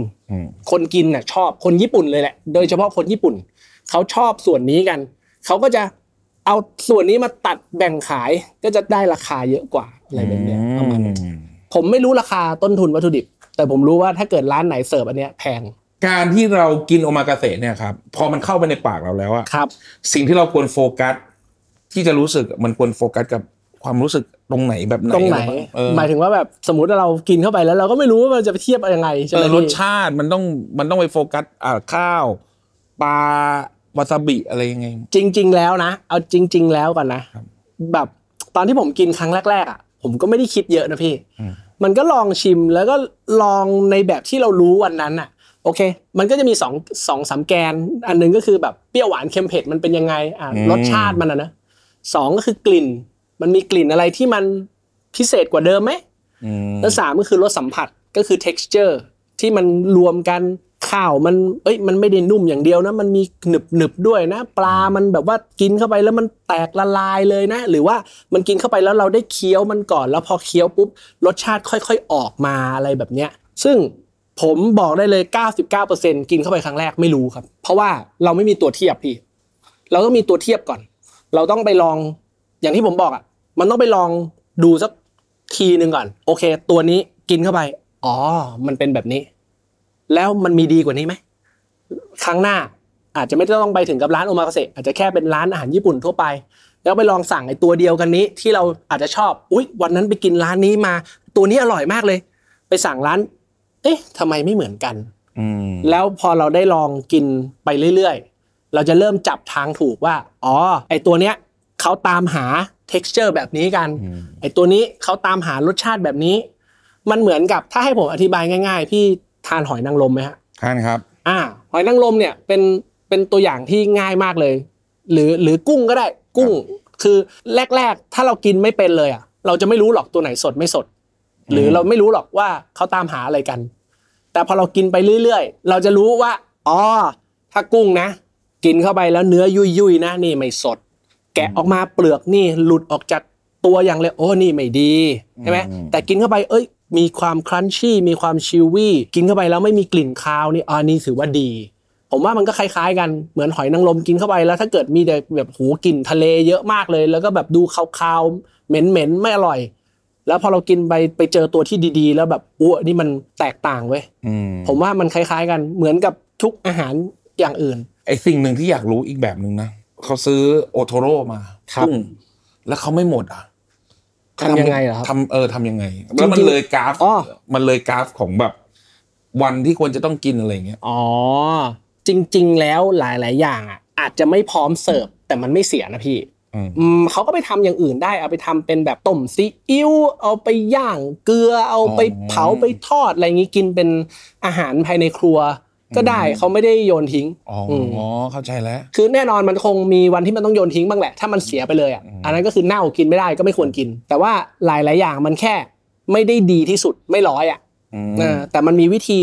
คนกินน่ะชอบคนญี่ปุ่นเลยแหละ โดยเฉพาะคนญี่ปุ่นเขาชอบส่วนนี้กันเขาก็จะเอาส่วนนี้มาตัดแบ่งขายก็จะได้ราคาเยอะกว่าอะไรแบบนี้ประมาณผมไม่รู้ราคาต้นทุนวัตถุดิบ แต่ผมรู้ว่าถ้าเกิดร้านไหนเสิร์ฟอันเนี้ยแพงการที่เรากินโอมากาเสะเนี่ยครับพอมันเข้าไปในปากเราแล้วอะครับ สิ่งที่เราควรโฟกัสที่จะรู้สึกมันควรโฟกัสกับความรู้สึกตรงไหนแบบไหนตรงไหนหมายถึงว่าแบบสมมติเรากินเข้าไปแล้ว เราก็ไม่รู้ว่ามันจะไปเทียบยังไงใช่ไหมรสชาติมันต้องมันต้องไปโฟกัสอ่าข้าวปลาวาซาบิอะไรยังไง จริง ๆ แล้วนะเอาจริง ๆ แล้วก่อนนะแบบตอนที่ผมกินครั้งแรก ๆอ่ะผมก็ไม่ได้คิดเยอะนะพี่ มันก็ลองชิมแล้วก็ลองในแบบที่เรารู้วันนั้นอ่ะโอเค มันก็จะมีสองสองสามแกน อันนึงก็คือแบบเปรี้ยวหวานเค็มเผ็ดมันเป็นยังไง อ่า รสชาติมันนะ สองก็คือกลิ่น มันมีกลิ่นอะไรที่มันพิเศษกว่าเดิมไหม แล้วสามก็คือรสสัมผัสก็คือ texture ที่มันรวมกันข้าวมัน เอ้ย มันไม่ได้นุ่มอย่างเดียวนะ มันมีหนึบหนึบด้วยนะ ปลามันแบบว่ากินเข้าไปแล้วมันแตกละลายเลยนะ หรือว่ามันกินเข้าไปแล้วเราได้เคี้ยวมันก่อน แล้วพอเคี้ยวปุ๊บรสชาติค่อยๆออกมาอะไรแบบเนี้ย ซึ่งผมบอกได้เลย 99%กินเข้าไปครั้งแรกไม่รู้ครับ เพราะว่าเราไม่มีตัวเทียบพี่ เราต้องมีตัวเทียบก่อน เราต้องไปลอง อย่างที่ผมบอกอ่ะ มันต้องไปลองดูสักทีหนึ่งก่อน โอเค ตัวนี้กินเข้าไป อ๋อ มันเป็นแบบนี้ แล้วมันมีดีกว่านี้ไหมครั้งหน้าอาจจะไม่ต้องไปถึงกับร้านโอมาเกษตรอาจจะแค่เป็นร้านอาหารญี่ปุ่นทั่วไป แล้วไปลองสั่งไอ้ตัวเดียวกันนี้ ที่เราอาจจะชอบอุ๊ย วันนั้นไปกินร้านนี้มา ตัวนี้อร่อยมากเลย ไปสั่งร้านเอ๊ะ ทำไมไม่เหมือนกันแล้วพอเราได้ลองกินไปเรื่อยๆ เราจะเริ่มจับทางถูกว่า อ๋อ ไอตัวเนี้ยเขาตามหา texture แบบนี้กัน ไอตัวนี้เขาตามหารสชาติแบบนี้ มันเหมือนกับถ้าให้ผมอธิบายง่ายๆ พี่ทานหอยนางรมไหมฮะทานครับ อ่า หอยนางรมเนี่ยเป็นเป็นตัวอย่างที่ง่ายมากเลย หรือหรือกุ้งก็ได้ กุ้งคือแรก ๆ ถ้าเรากินไม่เป็นเลยอ่ะเราจะไม่รู้หรอกตัวไหนสดไม่สดหรือเราไม่รู้หรอกว่าเขาตามหาอะไรกัน แต่พอเรากินไปเรื่อย ๆ เราจะรู้ว่า อ๋อ ถ้ากุ้งนะ กินเข้าไปแล้วเนื้อยุยยุยนะนี่ไม่สด แกะออกมาเปลือกนี่หลุดออกจากตัวอย่างเลยโอ้ นี่ไม่ดีใช่ไหมแต่กินเข้าไป เอ้ย มีความครันชี่ มีความชิวี่ กินเข้าไปแล้วไม่มีกลิ่นคาวนี่อันนี้ถือว่าดี ผมว่ามันก็คล้ายๆ กัน เหมือนหอยนางรมกินเข้าไปแล้วถ้าเกิดมีแต่แบบหูกลิ่นทะเลเยอะมากเลย แล้วก็แบบดูคาวๆ เหม็นๆ ไม่อร่อยแล้วพอเรากินไปไปเจอตัวที่ดีๆแล้วแบบอ้ว นี่มันแตกต่างเว้ยผมว่ามันคล้ายๆกันเหมือนกับทุกอาหารอย่างอื่น ไอสิ่งหนึ่งที่อยากรู้อีกแบบหนึ่งนะเขาซื้อโอโทโร่มา ครับ แล้วเขาไม่หมดอ่ะทำยังไงเหรอทำเออทำยังไง แล้วมันเลยกราฟมันเลยกราฟของแบบ วันที่ควรจะต้องกินอะไรเงี้ยอ๋อ จริงๆแล้วหลายๆ อย่างอ่ะอาจจะไม่พร้อมเสิร์ฟ แต่มันไม่เสียนะพี่เขาก็ไปทำอย่างอื่นได้เอาไปทำเป็นแบบต้มซีอิ๊วเอาไปย่างเกลือเอาไปเผาไปทอดอะไรอย่างนี้ กินเป็นอาหารภายในครัวก็ได้เขาไม่ได้โยนทิ้งอ๋อเข้าใจแล้ว คือแน่นอนมันคงมีวันที่มันต้องโยนทิ้งบ้างแหละ ถ้ามันเสียไปเลยอ่ะอันนั้นก็คือเน่ากินไม่ได้ก็ไม่ควรกิน แต่ว่าหลายๆอย่างมันแค่ไม่ได้ดีที่สุดไม่ร้อยอ่ะแต่มันมีวิธี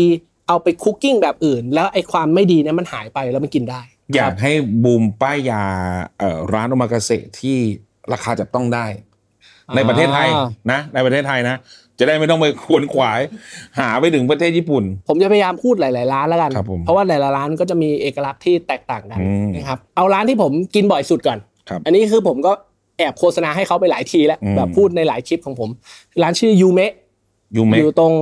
เอาไปคุกกิ้งแบบอื่น แล้วไอ้ความไม่ดีเนี่ยมันหายไปแล้วมันกินได้อยากให้บูมป้ายยาร้านโอมากาเรที่ราคาจับต้องได้ ในประเทศไทยนะ ในประเทศไทยนะ จะได้ไม่ต้องไปขวนขวาย หาไปถึงประเทศญี่ปุ่น ผมจะพยายามพูดหลายๆร้านแล้วกันเพราะว่าหลายๆร้านก็จะมีเอกลักษณ์ที่แตกต่างกันนะครับเอาร้านที่ผมกินบ่อยสุดก่อนอันนี้คือผมก็แอบโฆษณาให้เขาไปหลายทีแล้ว แบบพูดในหลายคลิปของผมร้านชื่อยูเมะอยู่ตรง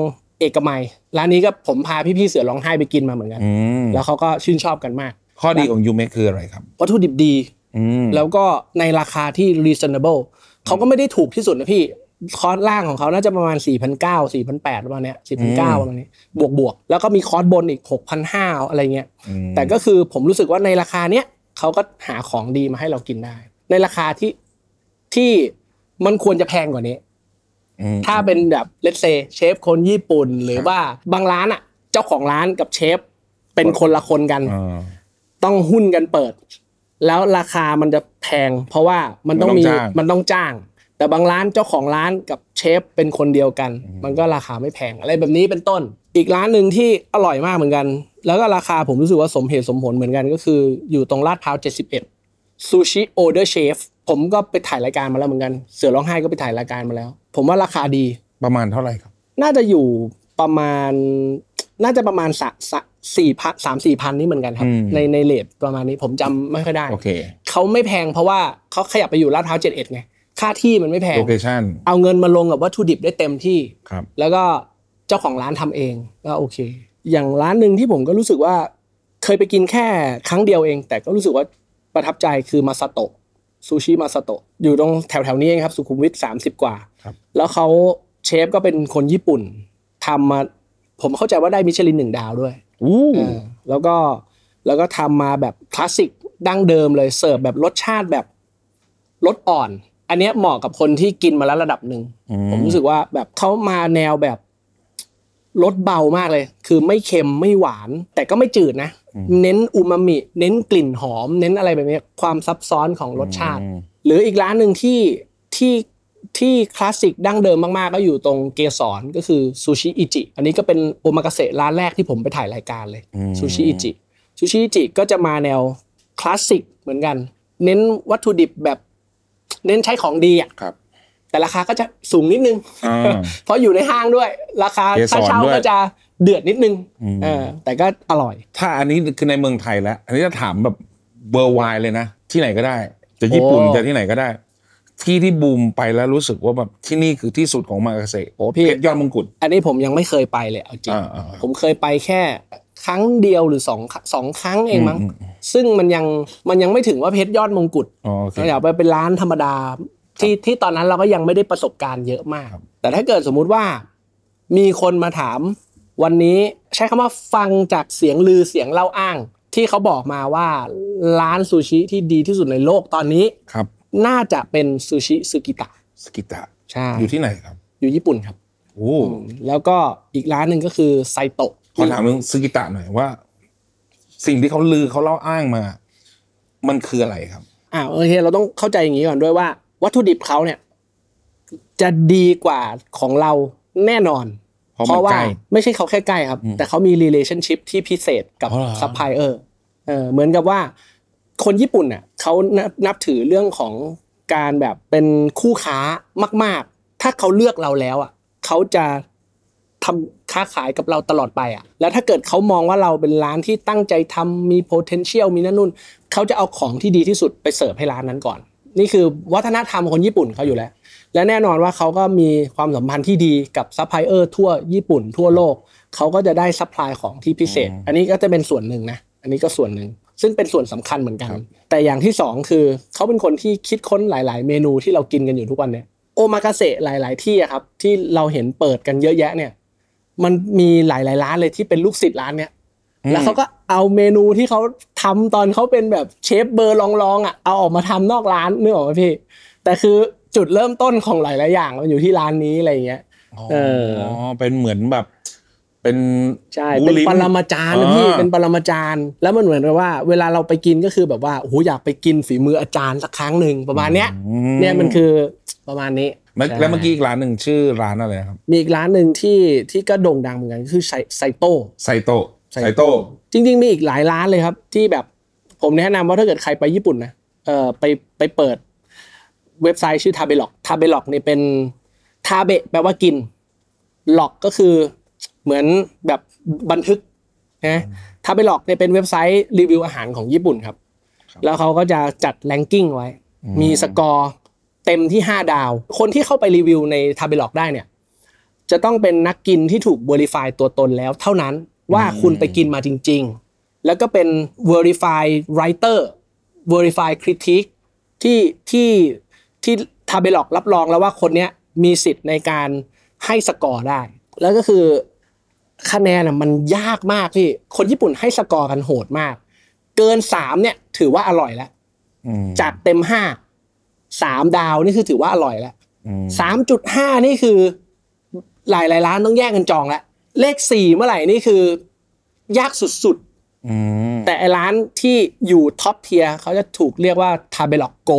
เอกมัยร้านนี้ก็ผมพาพี่ๆเสือร้องไห้ไปกินมาเหมือนกันแล้วเขาก็ชื่นชอบกันมากข้อดีของยูเมคคืออะไรครับวัตถุดิบดีแล้วก็ในราคาที่ reasonable เขาก็ไม่ได้ถูกที่สุดนะพี่คอร์สล่างของเขาน่าจะประมาณ4 9 0 0 4 8 0 0ประมาณเนี้ย4,900ประมาณนี้ บวกบวกแล้วก็มีคอร์สบนอีก6,500อะไรเงี้ยแต่ก็คือผมรู้สึกว่าในราคาเนี้ยเขาก็หาของดีมาให้เรากินได้ ในราคาที่ที่มันควรจะแพงกว่านี้ถ้าเป็นแบบเลตเซเชฟคนญี่ปุ่นหรือว่าบางร้านอ่ะเจ้าของร้านกับเชฟ เป็นคนละคนกันต้องหุ้นกันเปิด แล้วราคามันจะแพง เพราะว่ามันต้องมีมันต้องจ้าง แต่บางร้านเจ้าของร้านกับเชฟเป็นคนเดียวกัน มันก็ราคาไม่แพงอะไรแบบนี้เป็นต้นอีกร้านหนึ่งที่อร่อยมากเหมือนกัน แล้วก็ราคาผมรู้สึกว่าสมเหตุสมผลเหมือนกันก็คืออยู่ตรงลาดพร้าว71ซูชิโอเดอร์เชฟผมก็ไปถ่ายรายการมาแล้วเหมือนกัน เสือร้องไห้ก็ไปถ่ายรายการมาแล้ว ผมว่าราคาดีประมาณเท่าไหร่ครับน่าจะอยู่ประมาณน่าจะประมาณสักสี่พันสามสี่พันนี่เหมือนกันครับ ในในเลทประมาณนี้ผมจำไม่ค่อยได้เขาไม่แพงเพราะว่าเขาขยับไปอยู่ลาดพร้าวเจ็ดเอ็ดไงค่าที่มันไม่แพงเอาเงินมาลงกับวัตถุดิบได้เต็มที่ครับ แล้วก็เจ้าของร้านทำเองก็โอเค อย่างร้านหนึ่งที่ผมก็รู้สึกว่าเคยไปกินแค่ครั้งเดียวเองแต่ก็รู้สึกว่าประทับใจคือมาสโตะซูชิมาสโตะอยู่ตรงแถวแถวนี้เองครับ สุขุมวิทสามสิบกว่าแล้วเขาเชฟก็เป็นคนญี่ปุ่นทำมาผมเข้าใจว่าได้มิชลินหนึ่งดาวด้วย อู้แล้วก็แล้วก็ทำมาแบบคลาสสิกดั้งเดิมเลยเสิร์ฟแบบรสชาติแบบรสอ่อน อันนี้เหมาะกับคนที่กินมาแล้วระดับหนึ่งผมรู้สึกว่าแบบเขามาแนวแบบรสเบามากเลย คือไม่เค็มไม่หวาน แต่ก็ไม่จืดนะ เน้นอูมามิ เน้นกลิ่นหอม เน้นอะไรแบบนี้ความซับซ้อนของรสชาติ หรืออีกร้านหนึ่งที่ที่ที่คลาสสิกดั้งเดิมมากๆ ก็อยู่ตรงเกสรก็คือซูชิอิจิอันนี้ก็เป็นโอมากาเสะร้านแรกที่ผมไปถ่ายรายการเลยซูชิอิจิซูชิอิจิก็จะมาแนวคลาสสิกเหมือนกันเน้นวัตถุดิบแบบ เน้นใช้ของดีอ่ะแต่ราคาก็จะสูงนิดนึงเพราะอยู่ในห้างด้วยราคาค่าเช่าก็จะเดือดนิดนึงออ แต่ก็อร่อย ถ้าอันนี้คือในเมืองไทยแล้ว อันนี้จะถามแบบเบอร์ไวเลยนะที่ไหนก็ได้ จะญี่ปุ่นจะที่ไหนก็ได้ที่ที่บูมไปแล้วรู้สึกว่าแบบที่นี่คือที่สุดของมาเกษตรโอ้พี่ยอดมงกุฎอันนี้ผมยังไม่เคยไปเลยเอาจริงผมเคยไปแค่ ครั้งเดียวหรือสองสองครั้งเองมั้ง ซึ่งมันยังมันยังไม่ถึงว่าเพชรยอดมงกุฎเราอยากไปเป็นร้านธรรมดา ที่ที่ตอนนั้นเราก็ยังไม่ได้ประสบการณ์เยอะมาก แต่ถ้าเกิดสมมุติว่า มีคนมาถามวันนี้ ใช้คำว่าฟังจากเสียงลือเสียงเล่าอ้าง ที่เขาบอกมาว่าร้านซูชิที่ดีที่สุดในโลกตอนนี้ครับน่าจะเป็นซูชิสึกิตะสกิตะใช่อยู่ที่ไหนครับ อยู่ญี่ปุ่นครับโอ้แล้วก็อีกร้านหนึ่งก็คือไซโตะขอถามเรื่องสกิตะหน่อยว่า สิ่งที่เขาลือเขาเล่าอ้างมา มันคืออะไรครับอ่าโอเคเราต้องเข้าใจอย่างนี้ก่อนด้วยว่า วัตถุดิบเขาเนี่ยจะดีกว่าของเราแน่นอน เพราะว่าไม่ใช่เขาแค่ใกล้ครับแต่เขามี relationship ที่พิเศษกับซัพพลายเออร์เหมือนกับว่าคนญี่ปุ่นเน่ะเขานับถือเรื่องของการแบบเป็นคู่ค้ามาก ๆ ถ้าเขาเลือกเราแล้วอ่ะเขาจะทำค้าขายกับเราตลอดไปอ่ะ แล้วถ้าเกิดเขามองว่าเราเป็นร้านที่ตั้งใจทำมี potential มีนั่นนู่นเขาจะเอาของที่ดีที่สุดไปเสิร์ฟให้ร้านนั้นก่อน นี่คือวัฒนธรรมคนญี่ปุ่นเขาอยู่แล้ว และแน่นอนว่าเขาก็มีความสัมพันธ์ที่ดีกับซัพพลายเออร์ทั่วญี่ปุ่น ทั่วโลกเขาก็จะได้ซัพพลายของที่พิเศษอันนี้ก็จะเป็นส่วนหนึ่งนะ อันนี้ก็ส่วนหนึ่งซึ่งเป็นส่วนสำคัญเหมือนกัน แต่อย่างที่สองคือเขาเป็นคนที่คิดค้นหลาย ๆ เมนูที่เรากินกันอยู่ทุกวันเนี่ย โอมากาเสะหลาย ๆ ที่ครับที่เราเห็นเปิดกันเยอะแยะเนี่ย มันมีหลายๆร้านเลยที่เป็นลูกศิษย์ร้านเนี่ย แล้วเขาก็เอาเมนูที่เขาทำตอนเขาเป็นแบบเชฟเบอร์ลองๆอ่ะเอาออกมาทำนอกร้านนึกออกไหมพี่ แต่คือจุดเริ่มต้นของหลาย ๆ อย่าง มันอยู่ที่ร้านนี้อะไรเงี้ยอ๋อ เป็นเหมือนแบบเป็น ใช่ เป็นปรมาจารย์พี่เป็นปรมาจารย์ แล้วมันเหมือนกับว่า เวลาเราไปกินก็คือแบบว่าโอ้โหอยากไปกินฝีมืออาจารย์สักครั้งหนึ่งประมาณเนี้ยเนี่ยมันคือประมาณนี้ แล้วเมื่อกี้อีกร้านหนึ่งชื่อร้านอะไรครับมีอีกร้านหนึ่งที่ที่ก็โด่งดังเหมือนกันคือไซโต้ไซโต้ไซโต้จริง ๆ มีอีกหลายร้านเลยครับ ที่แบบผมแนะนำว่าถ้าเกิดใครไปญี่ปุ่นนะเออไปไปเปิด เว็บไซต์ชื่อทาเบล็อกทาเบล็อกเนี่ยเป็นทาเบะแปลว่ากินล็อกก็คือเหมือนแบบบันทึกนะถ้าไปหลอกเนี่ยเป็นเว็บไซต์รีวิวอาหารของญี่ปุ่นครับ แล้วเขาก็จะจัดแลนกิ้งไว้ มีสกอร์เต็มที่5 ดาว คนที่เข้าไปรีวิวในทาเบล็อกได้เนี่ย จะต้องเป็นนักกินที่ถูกเวอร์ฟายตัวตนแล้ว เท่านั้นว่าคุณไปกินมาจริง ๆ แล้วก็เป็นเวฟายไรเตอร์เวอร์ฟายคริ t ิ c ที่ที่ที่ทาเบล็อกรับรองแล้วว่าคนเนี้ยมีสิทธิ์ในการให้สกอร์ได้ แล้วก็คือคะแนนมันยากมากพี่ คนญี่ปุ่นให้สกอร์กันโหดมาก เกินสามเนี่ยถือว่าอร่อยแล้วจากเต็มห้าสามดาวนี่คือถือว่าอร่อยแล้วสามจุดห้านี่คือ หลายหลายร้านต้องแย่งกันจองแล้ว เลขสี่เมื่อไหร่นี่คือ ยากสุดๆ แต่ร้านที่อยู่ท็อปเทีย เขาจะถูกเรียกว่าทาเบล็อกโก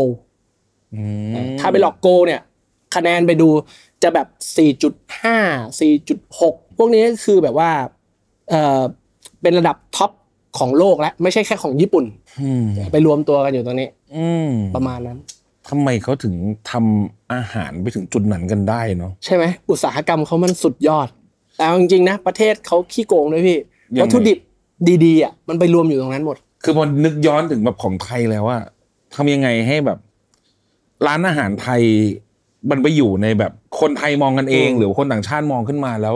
ทาเบล็อกโกเนี่ย คะแนนไปดูจะแบบ 4.5 4.6พวกนี้คือแบบว่าเออเป็นระดับท็อปของโลกแล้วไม่ใช่แค่ของญี่ปุ่นไปรวมตัวกันอยู่ตรงนี้ อืประมาณนั้น ทำไมเขาถึงทำอาหารไปถึงจุดนั้นกันได้เนาะใช่ไหมอุตสาหกรรมเขามันสุดยอดแต่จริงๆนะ ประเทศเขาขี้โกงด้วยพี่วัตถุดิบดีๆอ่ะมันไปรวมอยู่ตรงนั้นหมด คือพอนึกย้อนถึงแบบของไทยแล้วว่าทำยังไงให้แบบ ร้านอาหารไทย มันไปอยู่ในแบบ คนไทยมองกันเองหรือคนต่างชาติมองขึ้นมาแล้ว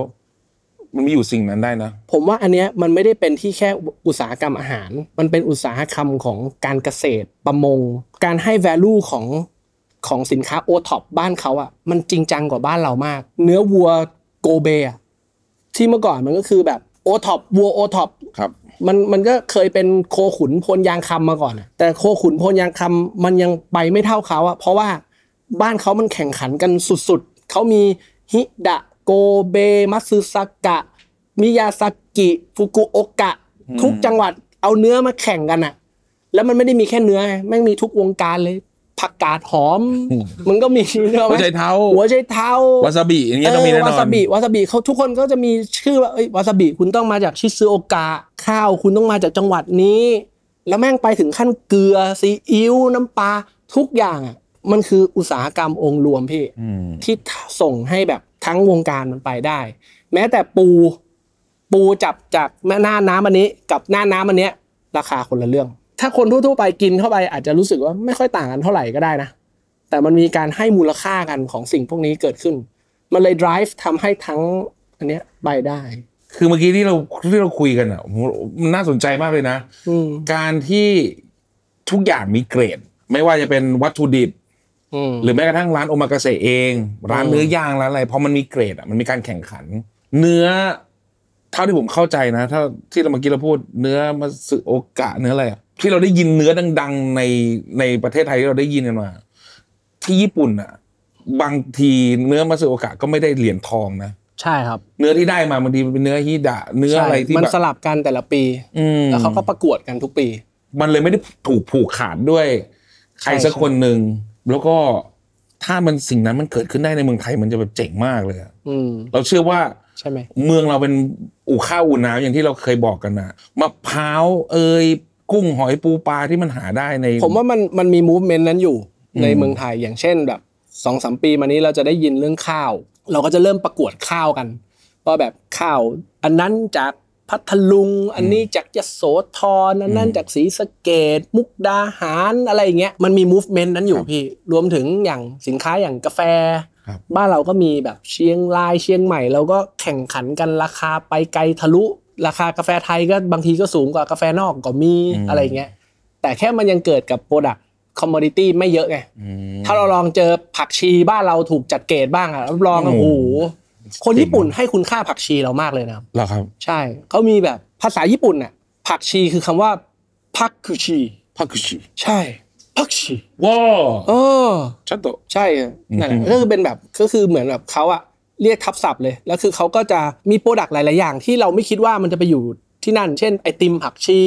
มันมีอยู่สิ่งนั้นได้นะ ผมว่าอันเนี้ยมันไม่ได้เป็นที่แค่อุตสาหกรรมอาหาร มันเป็นอุตสาหกรรมของการเกษตรประมง การให้ value ของของสินค้าโอท็อปบ้านเขาอะ่ะมันจริงจังกว่าบ้านเรามาก เนื้อวัวโกเบอะที่เมื่อก่อนมันก็คือแบบโอท็อปวัวโอท็อปครับมันมันก็เคยเป็นโคขุนพลยางคำมาก่อนแต่โคขุนพลยางคำมันยังไปไม่เท่าเขาอ่ะเพราะว่าบ้านเขามันแข่งขันกันสุดๆเขามีฮิดะโกเบมัสึซากะ มิยาซากิฟุกุโอกะ ทุกจังหวัดเอาเนื้อมาแข่งกันอะแล้วมันไม่ได้มีแค่เนื้อแม่งมีทุกวงการเลย ผักกาดหอม มันก็มีเนื้อหัวใจเท้าหัวใจเท้าวาซาบิอย่างเงี้ยต้องมีแน่นอน วาซาบิวาซาบิเขาทุกคนก็จะมีชื่อว่าเอ้ยวาซาบิคุณต้องมาจากชิซูโอกะข้าวคุณต้องมาจากจังหวัดนี้ แล้วแม่งไปถึงขั้นเกลือซีอิ๊วน้ำปลาทุกอย่างมันคืออุตสาหกรรมองค์รวมพี่ที่ส่งให้แบบทั้งวงการมันไปได้ แม้แต่ปูปูจับจากหน้าน้ำอันนี้ กับหน้าน้ำอันเนี้ย ราคาคนละเรื่อง ถ้าคนทั่วๆไปกินเข้าไป อาจจะรู้สึกว่าไม่ค่อยต่างกันเท่าไหร่ก็ได้นะแต่มันมีการให้มูลค่ากันของสิ่งพวกนี้เกิดขึ้นมันเลย drive ทำให้ทั้งอันเนี้ยไปได้ คือเมื่อกี้ที่เราที่เราคุยกันอ่ะมันน่าสนใจมากเลยนะการที่ทุกอย่างมีเกรด ไม่ว่าจะเป็นวัตถุดิบหรือแม้กระทั่งร้านโอมากาเสเอง ร้านเนื้อย่างร้านอะไรพอมันมีเกรดอ่ะมันมีการแข่งขัน เนื้อเท่าที่ผมเข้าใจนะ ถ้าที่เราเมื่อกี้เราพูดเนื้อมาสึโอกะเนื้ออะไรที่เราได้ยินเนื้อดังๆ ในในประเทศไทยที่เราได้ยินกันมา ที่ญี่ปุ่นอ่ะ บางที เนื้อมาสึโอกะก็ไม่ได้เหรียญทองนะใช่ครับ เนื้อที่ได้มาบางทีเป็นเนื้อฮิดะเนื้ออะไรที่มันสลับกันแต่ละปีแล้วเขาก็ประกวดกันทุกปี มันเลยไม่ได้ถูกผูกขาดด้วย ใครสักคนหนึ่งแล้วก็ถ้ามันสิ่งนั้นมันเกิดขึ้นได้ในเมืองไทยมันจะแบบเจ๋งมากเลยอืเราเชื่อว่าใช่ไหมเมืองเราเป็นอู่ข้าวอู่น้ำอย่างที่เราเคยบอกกันนะมะพร้าวเอยกุ้งหอยปูปลาที่มันหาได้ใน ผมว่ามันมันมีมูฟเมนต์นั้นอยู่ในเมืองไทยอย่างเช่นแบบสองสามปีมานี้เราจะได้ยินเรื่องข้าว เราก็จะเริ่มประกวดข้าวกันก็แบบข้าว อันนั้นจากพัทลุง อันนี้จากยโสธรอันนั้นจากศรีสะเกดมุกดาหารอะไรอย่างเงี้ยมันมี movement นั้นอยู่พี่รวมถึงอย่างสินค้าอย่างกาแฟ บ้านเราก็มีแบบเชียงรายเชียงใหม่เราก็แข่งขันกันราคาไปไกลทะลุ ราคากาแฟไทยก็บางทีก็สูงกว่ากาแฟนอกก็มีอะไรเงี้ย แต่แค่มันยังเกิดกับโปรดักคอมมอดิตี้ไม่เยอะไงถ้าเราลองเจอผักชีบ้านเราถูกจัดเกรดบ้างอะรับรองโอ้โหคนญี่ปุ่นให้คุณค่าผักชีเรามากเลยนะครับหรอครับ ใช่ เขามีแบบภาษาญี่ปุ่นน่ะผักชีคือคำว่าพักคุชีพักคุชีใช่พักชีว้าเออชัดโตใช่ นั่นก็คือเป็นแบบก็คือเหมือนแบบเขาอะเรียกทับศัพท์เลย แล้วคือเขาก็จะมีโปรดักต์หลาย ๆ อย่างที่เราไม่คิดว่ามันจะไปอยู่ ที่นั่น เช่น ไอติมผักชี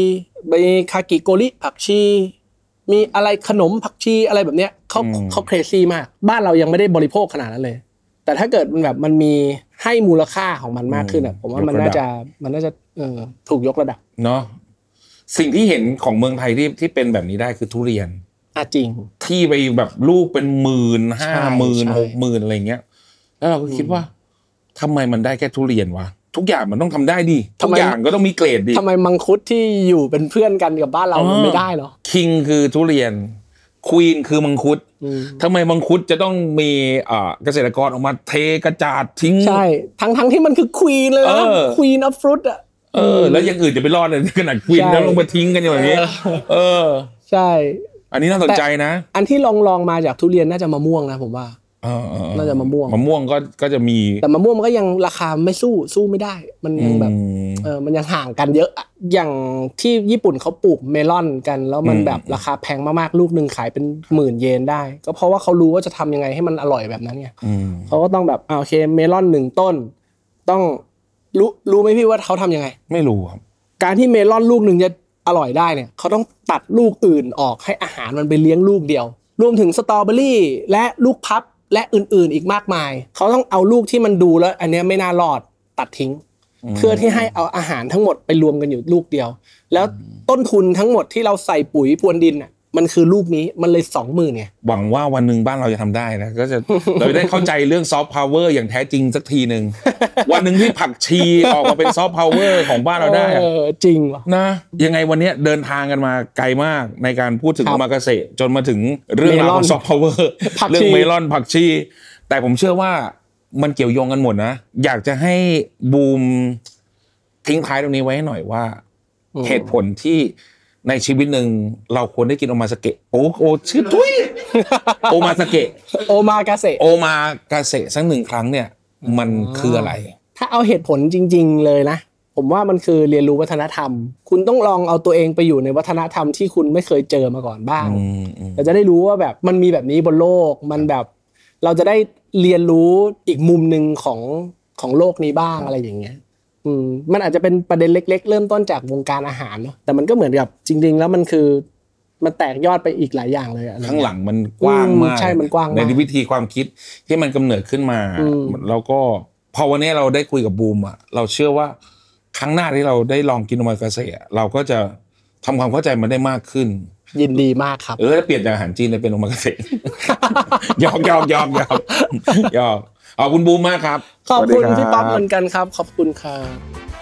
มีคากิโกริผักชี มีอะไรขนมผักชีอะไรแบบเนี้ยเขาเขาเครซี่มาก บ้านเรายังไม่ได้บริโภคขนาดนั้นเลยแต่ถ้าเกิดมันแบบมันมีให้มูลค่าของมันมากขึ้นอ่ะ ผมว่ามันน่าจะมันน่าจะเออถูกยกระดับเนาะสิ่งที่เห็นของเมืองไทยที่ที่เป็นแบบนี้ได้คือทุเรียนอ่ะจริงที่ไปแบบลูกเป็นหมื่นห้าหมื่นหกหมื่นอะไรเงี้ยแล้วเราก็คิดว่า ทำไมมันได้แค่ทุเรียนวะทุกอย่างมันต้องทำได้ดีทุกอย่างก็ต้องมีเกรดดีทำไมมังคุดที่อยู่เป็นเพื่อนกันกับบ้านเราไม่ได้หรอคิงคือทุเรียนควีนคือมังคุดทำไมมังคุดจะต้องมีเกษตรกรออกมาเทกระจาดทิ้ง ใช่ ทั้งทั้งที่มันคือควีนเลยควีนออฟฟรุตอ่ะเออ แล้วยังอื่นจะไปรอดเลยขนาดควีนแล้วลงมาทิ้งกันอย่างนี้เออ ใช่ อันนี้น่าสนใจนะ อันที่ลองลองมาจากทุเรียน น่าจะมะม่วงนะผมว่าน่าจะมะม่วงมะม่วงก็ก็จะมีแต่มะม่วงมันก็ยังราคาไม่สู้สู้ไม่ได้ มันยังแบบเออมันยังห่างกันเยอะอย่างที่ญี่ปุ่นเขาปลูกเมลอนกัน แล้วมันแบบราคาแพงมากๆลูกหนึ่งขายเป็นหมื่นเยนได้ ก็เพราะว่าเขารู้ว่าจะทำยังไงให้มันอร่อยแบบนั้นไงเขาก็ต้องแบบโอเคเมลอนหนึ่งต้น ต้องรู้รู้ไหมพี่ว่าเขาทํำยังไง ไม่รู้ครับการที่เมลอนลูกหนึ่งจะอร่อยได้เนี่ยเขาต้องตัดลูกอื่นออก ให้อาหารมันไปเลี้ยงลูกเดียว รวมถึงสตรอเบอรี่ และลูกพับและอื่น ๆ อีกมากมาย เขาต้องเอาลูกที่มันดูแล้ว อันนี้ไม่น่ารอดตัดทิ้ง เพื่อที่ให้เอาอาหารทั้งหมดไปรวมกันอยู่ลูกเดียว แล้วต้นทุนทั้งหมดที่เราใส่ปุ๋ยพวนดินะมันคือรูปนี้มันเลยสองหมื่นเนี่ยหวังว่าวันหนึ่งบ้านเราจะทำได้นะก็จะเราได้เข้าใจเรื่องซอฟต์พาวเวอร์อย่างแท้จริงสักทีหนึ่งวันหนึ่งที่ผักชีออกมาเป็นซอฟต์พาวเวอร์ของบ้านเราได้อจริงหรอนะ ยังไงวันนี้เดินทางกันมาไกลมาก ในการพูดถึงมากเกษตรจนมาถึงเรื่องราวของซอฟต์พาวเวอร์เรื่องเมลอนผักชี แต่ผมเชื่อว่ามันเกี่ยวโยงกันหมดนะอยากจะให้บูมทิ้งท้ายตรงนี้ไว้หน่อยว่าเหตุผลที่ในชีวิตหนึ่งเราควรได้กินโอมาสเกะโอ้โอ ชื่อทุยโอมาสเกะ โอมากาเซโอมากาเซสักหนึ่งครั้งเนี่ย มันคืออะไร ถ้าเอาเหตุผลจริงๆเลยนะ ผมว่ามันคือเรียนรู้วัฒนธรรม คุณต้องลองเอาตัวเองไปอยู่ในวัฒนธรรมที่คุณไม่เคยเจอมาก่อนบ้างเราจะได้รู้ว่าแบบมันมีแบบนี้บนโลกมันแบบ เราจะได้เรียนรู้อีกมุมหนึ่งของของโลกนี้บ้างอะไรอย่างเงี้ยอืมมันอาจจะเป็นประเด็นเล็ก ๆ เริ่มต้นจากวงการอาหารเนาะแต่มันก็เหมือนกับจริง ๆ แล้วมันคือมันแตกยอดไปอีกหลายอย่างเลยอะข้างหลังมันกว้างมากใช่มันกว้าง ในวิธีความคิดที่มันกำเนิดขึ้นมาแล้วก็พอวันนี้เราได้คุยกับบูมอะเราเชื่อว่าครั้งหน้าที่เราได้ลองกินโอมากาเสะเราก็จะทำความเข้าใจมันได้มากขึ้น ยินดีมากครับเออเปลี่ยนจากอาหารจีนไปเป็นโอมากาเสะยอมยอมยอมยอมยอมขอบคุณบูมมากครับ ขอบคุณพี่ป๊อปเหมือนกันครับ ขอบคุณครับ